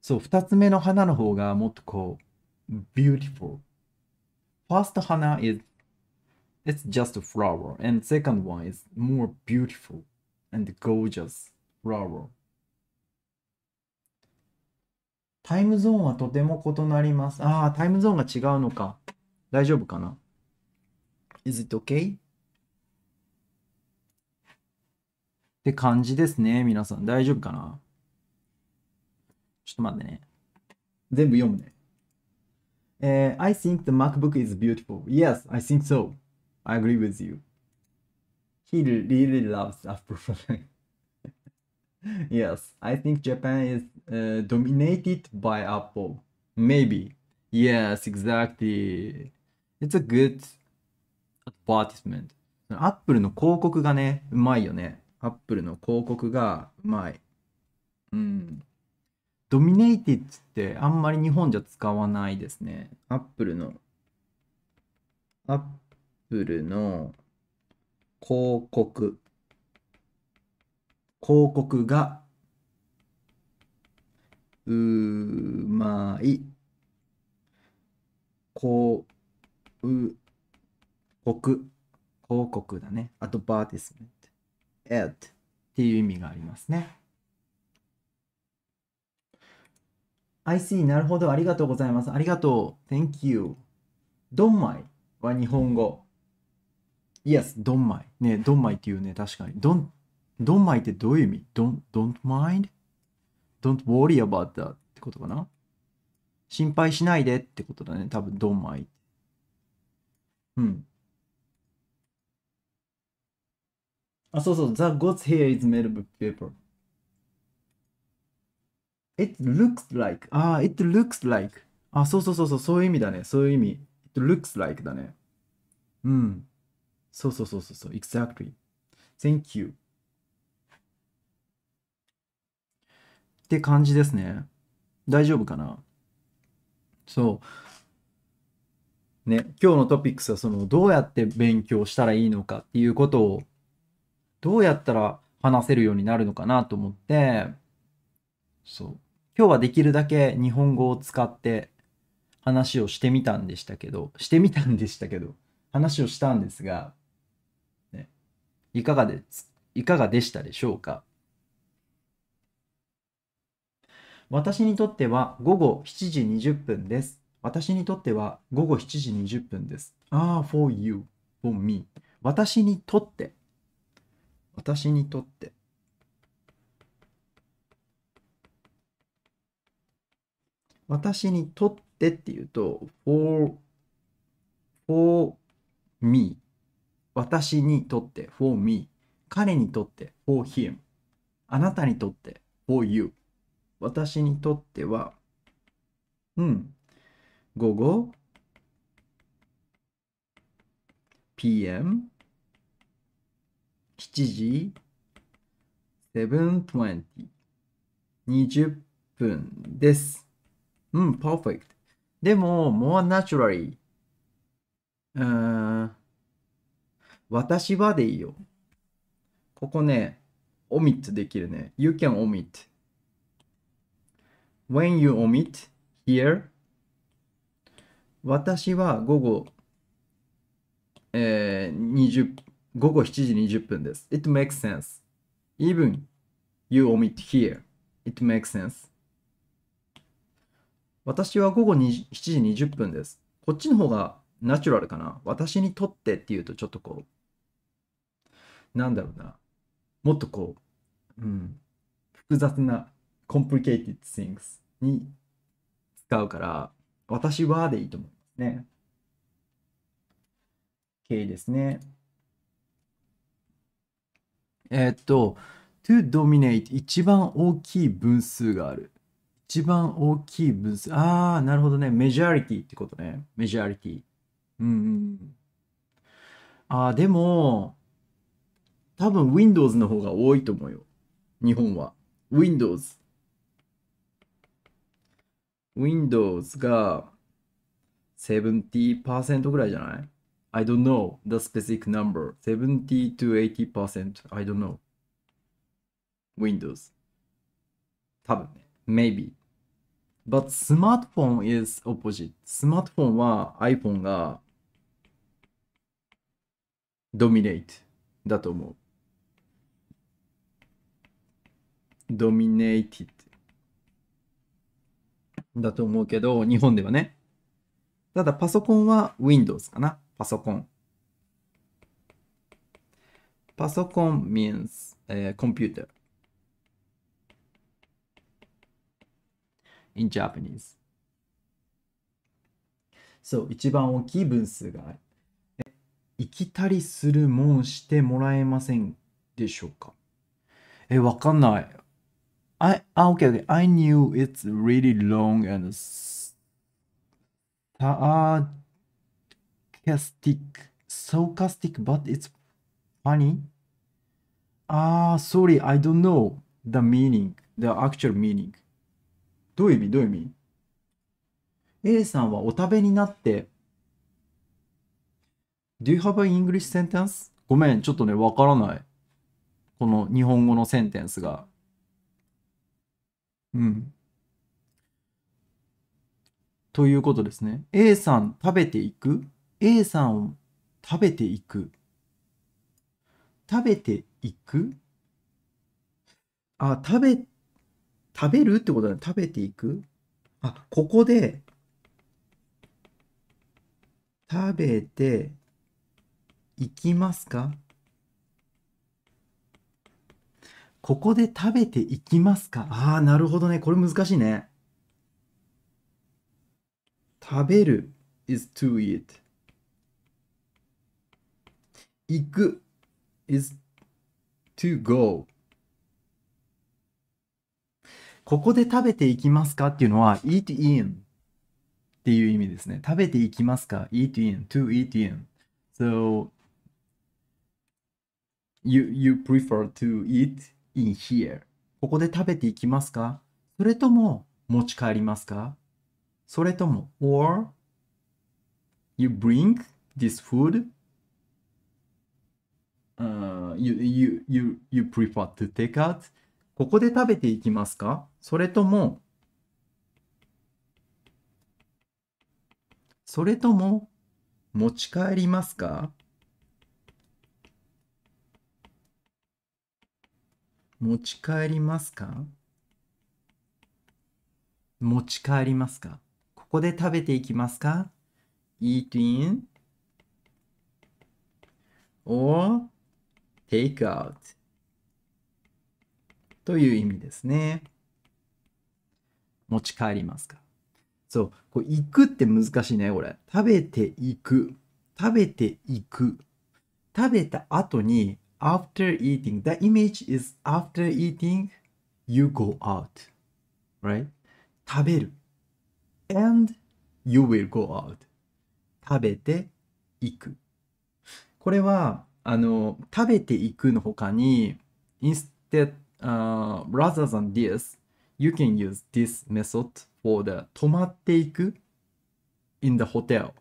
そう、二つ目の花の方がもっとこう、beautiful. Hmm. First hana is, it's just a flower, and second one is more beautiful. and gorgeous r o r a r タイムゾーンはとても異なります。ああ、タイムゾーンが違うのか。大丈夫かな ?Is it okay? って感じですね、皆さん。大丈夫かなちょっと待ってね。全部読むね。えー、I think the MacBook is beautiful. Yes, I think so. I agree with you. He really loves Afro f l a m e n c yes, I think Japan is uh, dominated by Apple. Maybe. Yes, exactly. It's a good advertisement. Apple の広告がね、うまいよね。Apple の広告がうまい。うん。ドミネイティッツってあんまり日本じゃ使わないですね。Apple の、Apple の広告広告がうまいこうう国広告だねアドバーティスメント ad っていう意味がありますね I see なるほどありがとうございますありがとう Thank you ドンマイは日本語 Yes, don't mind. ね、don't mind っていうね、確かに。Don't, don't mind ってどういう意味 ?Don't, don't mind?Don't worry about that ってことかな心配しないでってことだね。多分、don't mind。うん。あ、そうそう。The gods h a i r is made of paper. It looks like. ああ、it looks like. あ、そうそうそうそう。そういう意味だね。そういう意味。It looks like だね。うん。そうそうそうそう exactly. Thank you. って感じですね。大丈夫かなそう。ね、今日のトピックスはそのどうやって勉強したらいいのかっていうことをどうやったら話せるようになるのかなと思ってそう今日はできるだけ日本語を使って話をしてみたんでしたけどしてみたんでしたけど話をしたんですがいかがで、いかがでしたでしょうか私にとっては午後7時20分です。私にとっては午後7時20分です。ああ、for you, for me. 私にとって。私にとって。私にとってっていうと、for, for me 私にとって for me 彼にとって for him あなたにとって for you 私にとってはうん午後 PM7 時720 20分です。うん、perfect。でも、more naturally。うん私はでいいよ。ここね、オミットできるね。You can omit. When you omit here, 私は午後、えー、20午後7時20分です。It makes sense. Even you omit here. It makes sense. 私は午後7時20分です。こっちの方がナチュラルかな。私にとってっていうとちょっとこうなんだろうな、もっとこう、うん、複雑な complicated things に使うから、私はでいいと思いますね。OK ですね。えー、っと、to dominate 一番大きい分数がある。一番大きい分数。ああ、なるほどね。メジャリティってことね。メジャリティ。うんうん。ああ、でも、多分 Windows の方が多いと思うよ。日本は。Windows。Windows が70%ぐらいじゃない ?I don't know the specific number. 70 to 80%. I don't know. Windows. 多分ね。Maybe. But smartphone is opposite. スマートフォンは iPhone が dominate だと思う。ドミネイティだと思うけど、日本ではね。ただパソコンは Windows かな。パソコン。パソコン means、えー、computer in Japanese. そう、一番大きい分数がある。生きたりするもんしてもらえませんでしょうかえ、わかんない。I okay okay. I knew it's really long and sarcastic, sarcastic, but it's funny. Ah, sorry, I don't know the meaning, the actual meaning. どういう意味どういう意味 ?A さんはお食べになって。Do you have an English sentence? ごめん、ちょっとね、わからない。この日本語のセンテンスが。うん。ということですね。A さん食べていく ?A さんを食べていく。食べていくあ、食べ、食べるってことだね。食べていくあ、ここで、食べていきますかここで食べていきますかああ、なるほどね。これ難しいね。食べる is to eat. 行く is to go. ここで食べていきますかっていうのは eat in っていう意味ですね。食べていきますか ?eat in, to eat in. So, you, you prefer to eat in here ここで食べていきますかそれとも持ち帰りますかそれとも or you bring this food、uh, you, you, you, you prefer to take out ここで食べていきますかそれともそれとも持ち帰りますか持ち帰りますか持ち帰りますかここで食べていきますか ?eat in or take out という意味ですね。持ち帰りますかそう、こう行くって難しいね、これ。食べていく。食べていく。食べた後に after eating, the image is after eating, you go out, right? 食べる and you will go out. 食べていく。これは、あの、食べていくの他に、instead, uh, rather than this, you can use this method for the 泊まっていく in the hotel.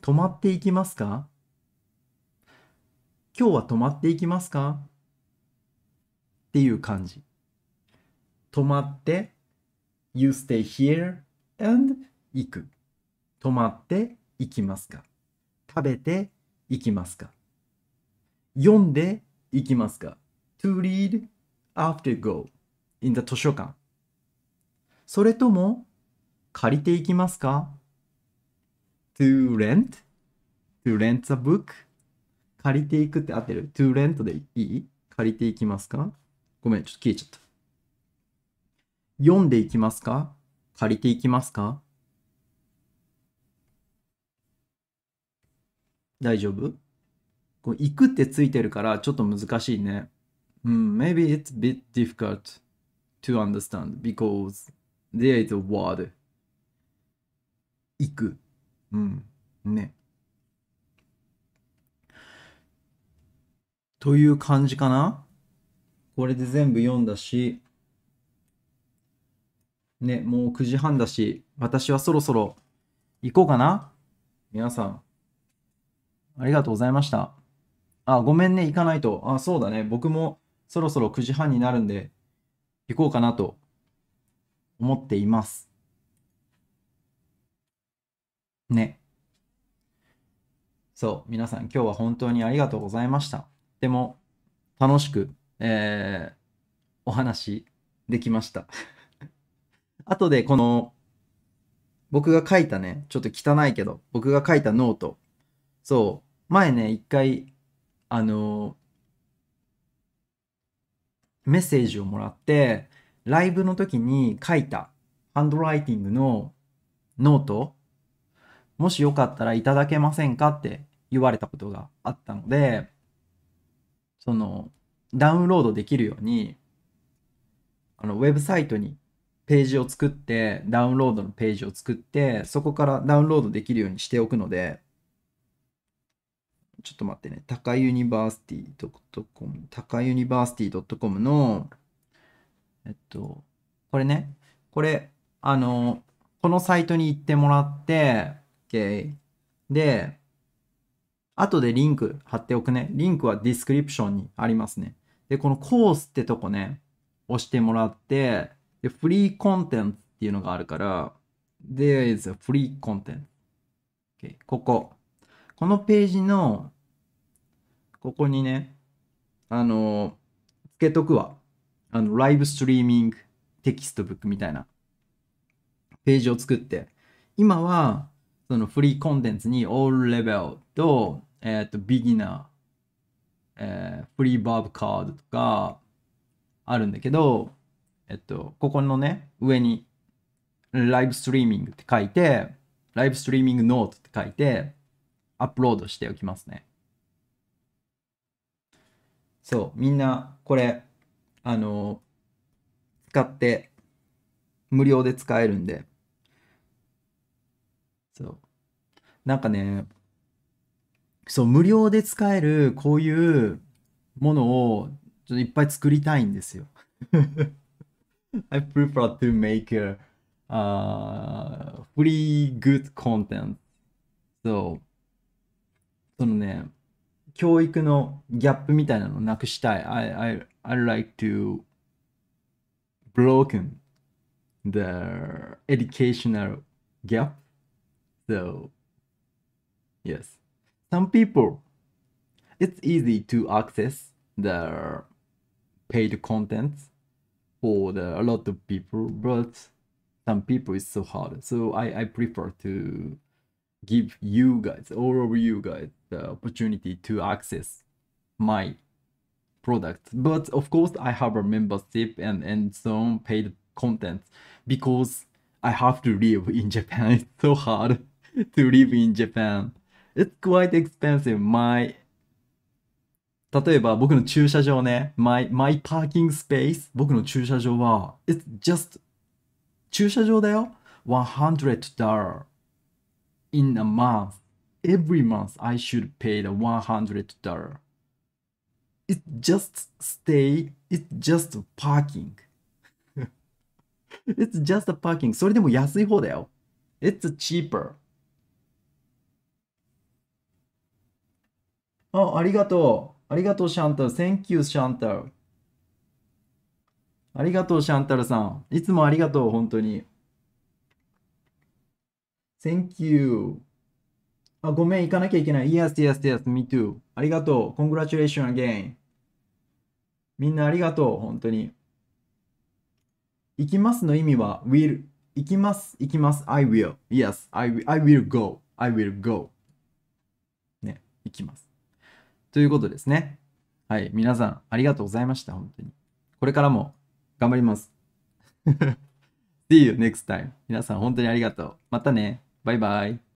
泊まっていきますか今日は泊まっていきますかっていう感じ。泊まって、You stay here and 行く。泊まって行きますか食べて行きますか読んで行きますか ?to read after go in the 図書館。それとも借りて行きますか ?to rent, to rent a book 借りていくって合ってる ?to rent でいい借りていきますかごめん、ちょっと消えちゃった。読んでいきますか借りていきますか大丈夫こう行くってついてるからちょっと難しいね。うん、maybe it's a bit difficult to understand because there is a word. 行く。うん、ね。という感じかなこれで全部読んだし、ね、もう9時半だし、私はそろそろ行こうかな皆さん、ありがとうございました。あ、ごめんね、行かないと。あ、そうだね。僕もそろそろ9時半になるんで、行こうかなと思っています。ね。そう、皆さん今日は本当にありがとうございました。ても楽しく、えー、お話できました 後でこの僕が書いたね、ちょっと汚いけど、僕が書いたノート。そう、前ね、一回、あのー、メッセージをもらって、ライブの時に書いたハンドライティングのノート、もしよかったらいただけませんかって言われたことがあったので、その、ダウンロードできるように、あの、ウェブサイトにページを作って、ダウンロードのページを作って、そこからダウンロードできるようにしておくので、ちょっと待ってね、高ユニバーシティ .com、高ユニバーシティ .com の、えっと、これね、これ、あの、このサイトに行ってもらって、OK。で、後でリンク貼っておくね。リンクはディスクリプションにありますね。で、このコースってとこね、押してもらって、で、フリーコンテンツっていうのがあるから、there is a free content. Okay. ここ。このページの、ここにね、あの、つけとくわ。あの、ライブストリーミングテキストブックみたいなページを作って、今は、そのフリーコンテンツに all level とえっ、ー、と、ビギナー、えー、フリーバーブカードとか、あるんだけど、えっと、ここのね、上に、ライブストリーミングって書いて、ライブストリーミングノートって書いて、アップロードしておきますね。そう、みんな、これ、あの、使って、無料で使えるんで。そう。なんかね、そう、無料で使えるこういうものをちょっといっぱい作りたいんですよ。I prefer to make a, uh, free good content. そう。そのね、教育のギャップみたいなのをなくしたい。I, I, I like to broken the educational gap. So, yes. some people, it's easy to access the paid content for the, a lot of people, but some people it's so hard. So I, I prefer to give you guys, all of you guys, the opportunity to access my product. But of course, I have a membership and, and some paid content because I have to live in Japan. It's so hard to live in Japan. It's quite expensive. My 例えば僕の駐車場ね。My, my parking space 僕の駐車場は It's just 駐車場だよ。$100 in a month. Every month I should pay the $100. It's just stay. It's just parking. It's just a parking. それでも安い方だよ。It's cheaper. あ、ありがとう。ありがとう、シャンタル。Thank you, シャンタル。ありがとう、シャンタルさん。いつもありがとう、本当に。Thank you. あ、ごめん、行かなきゃいけない。Yes, yes, yes, me too. ありがとう。Congratulations again. みんなありがとう、本当に。行きますの意味は will 行きます行きます I will yes I, I will go I will go ね行きますということですね。はい、皆さんありがとうございました、本当に。これからも頑張ります。See you next time. 皆さん本当にありがとう。またね。バイバイ。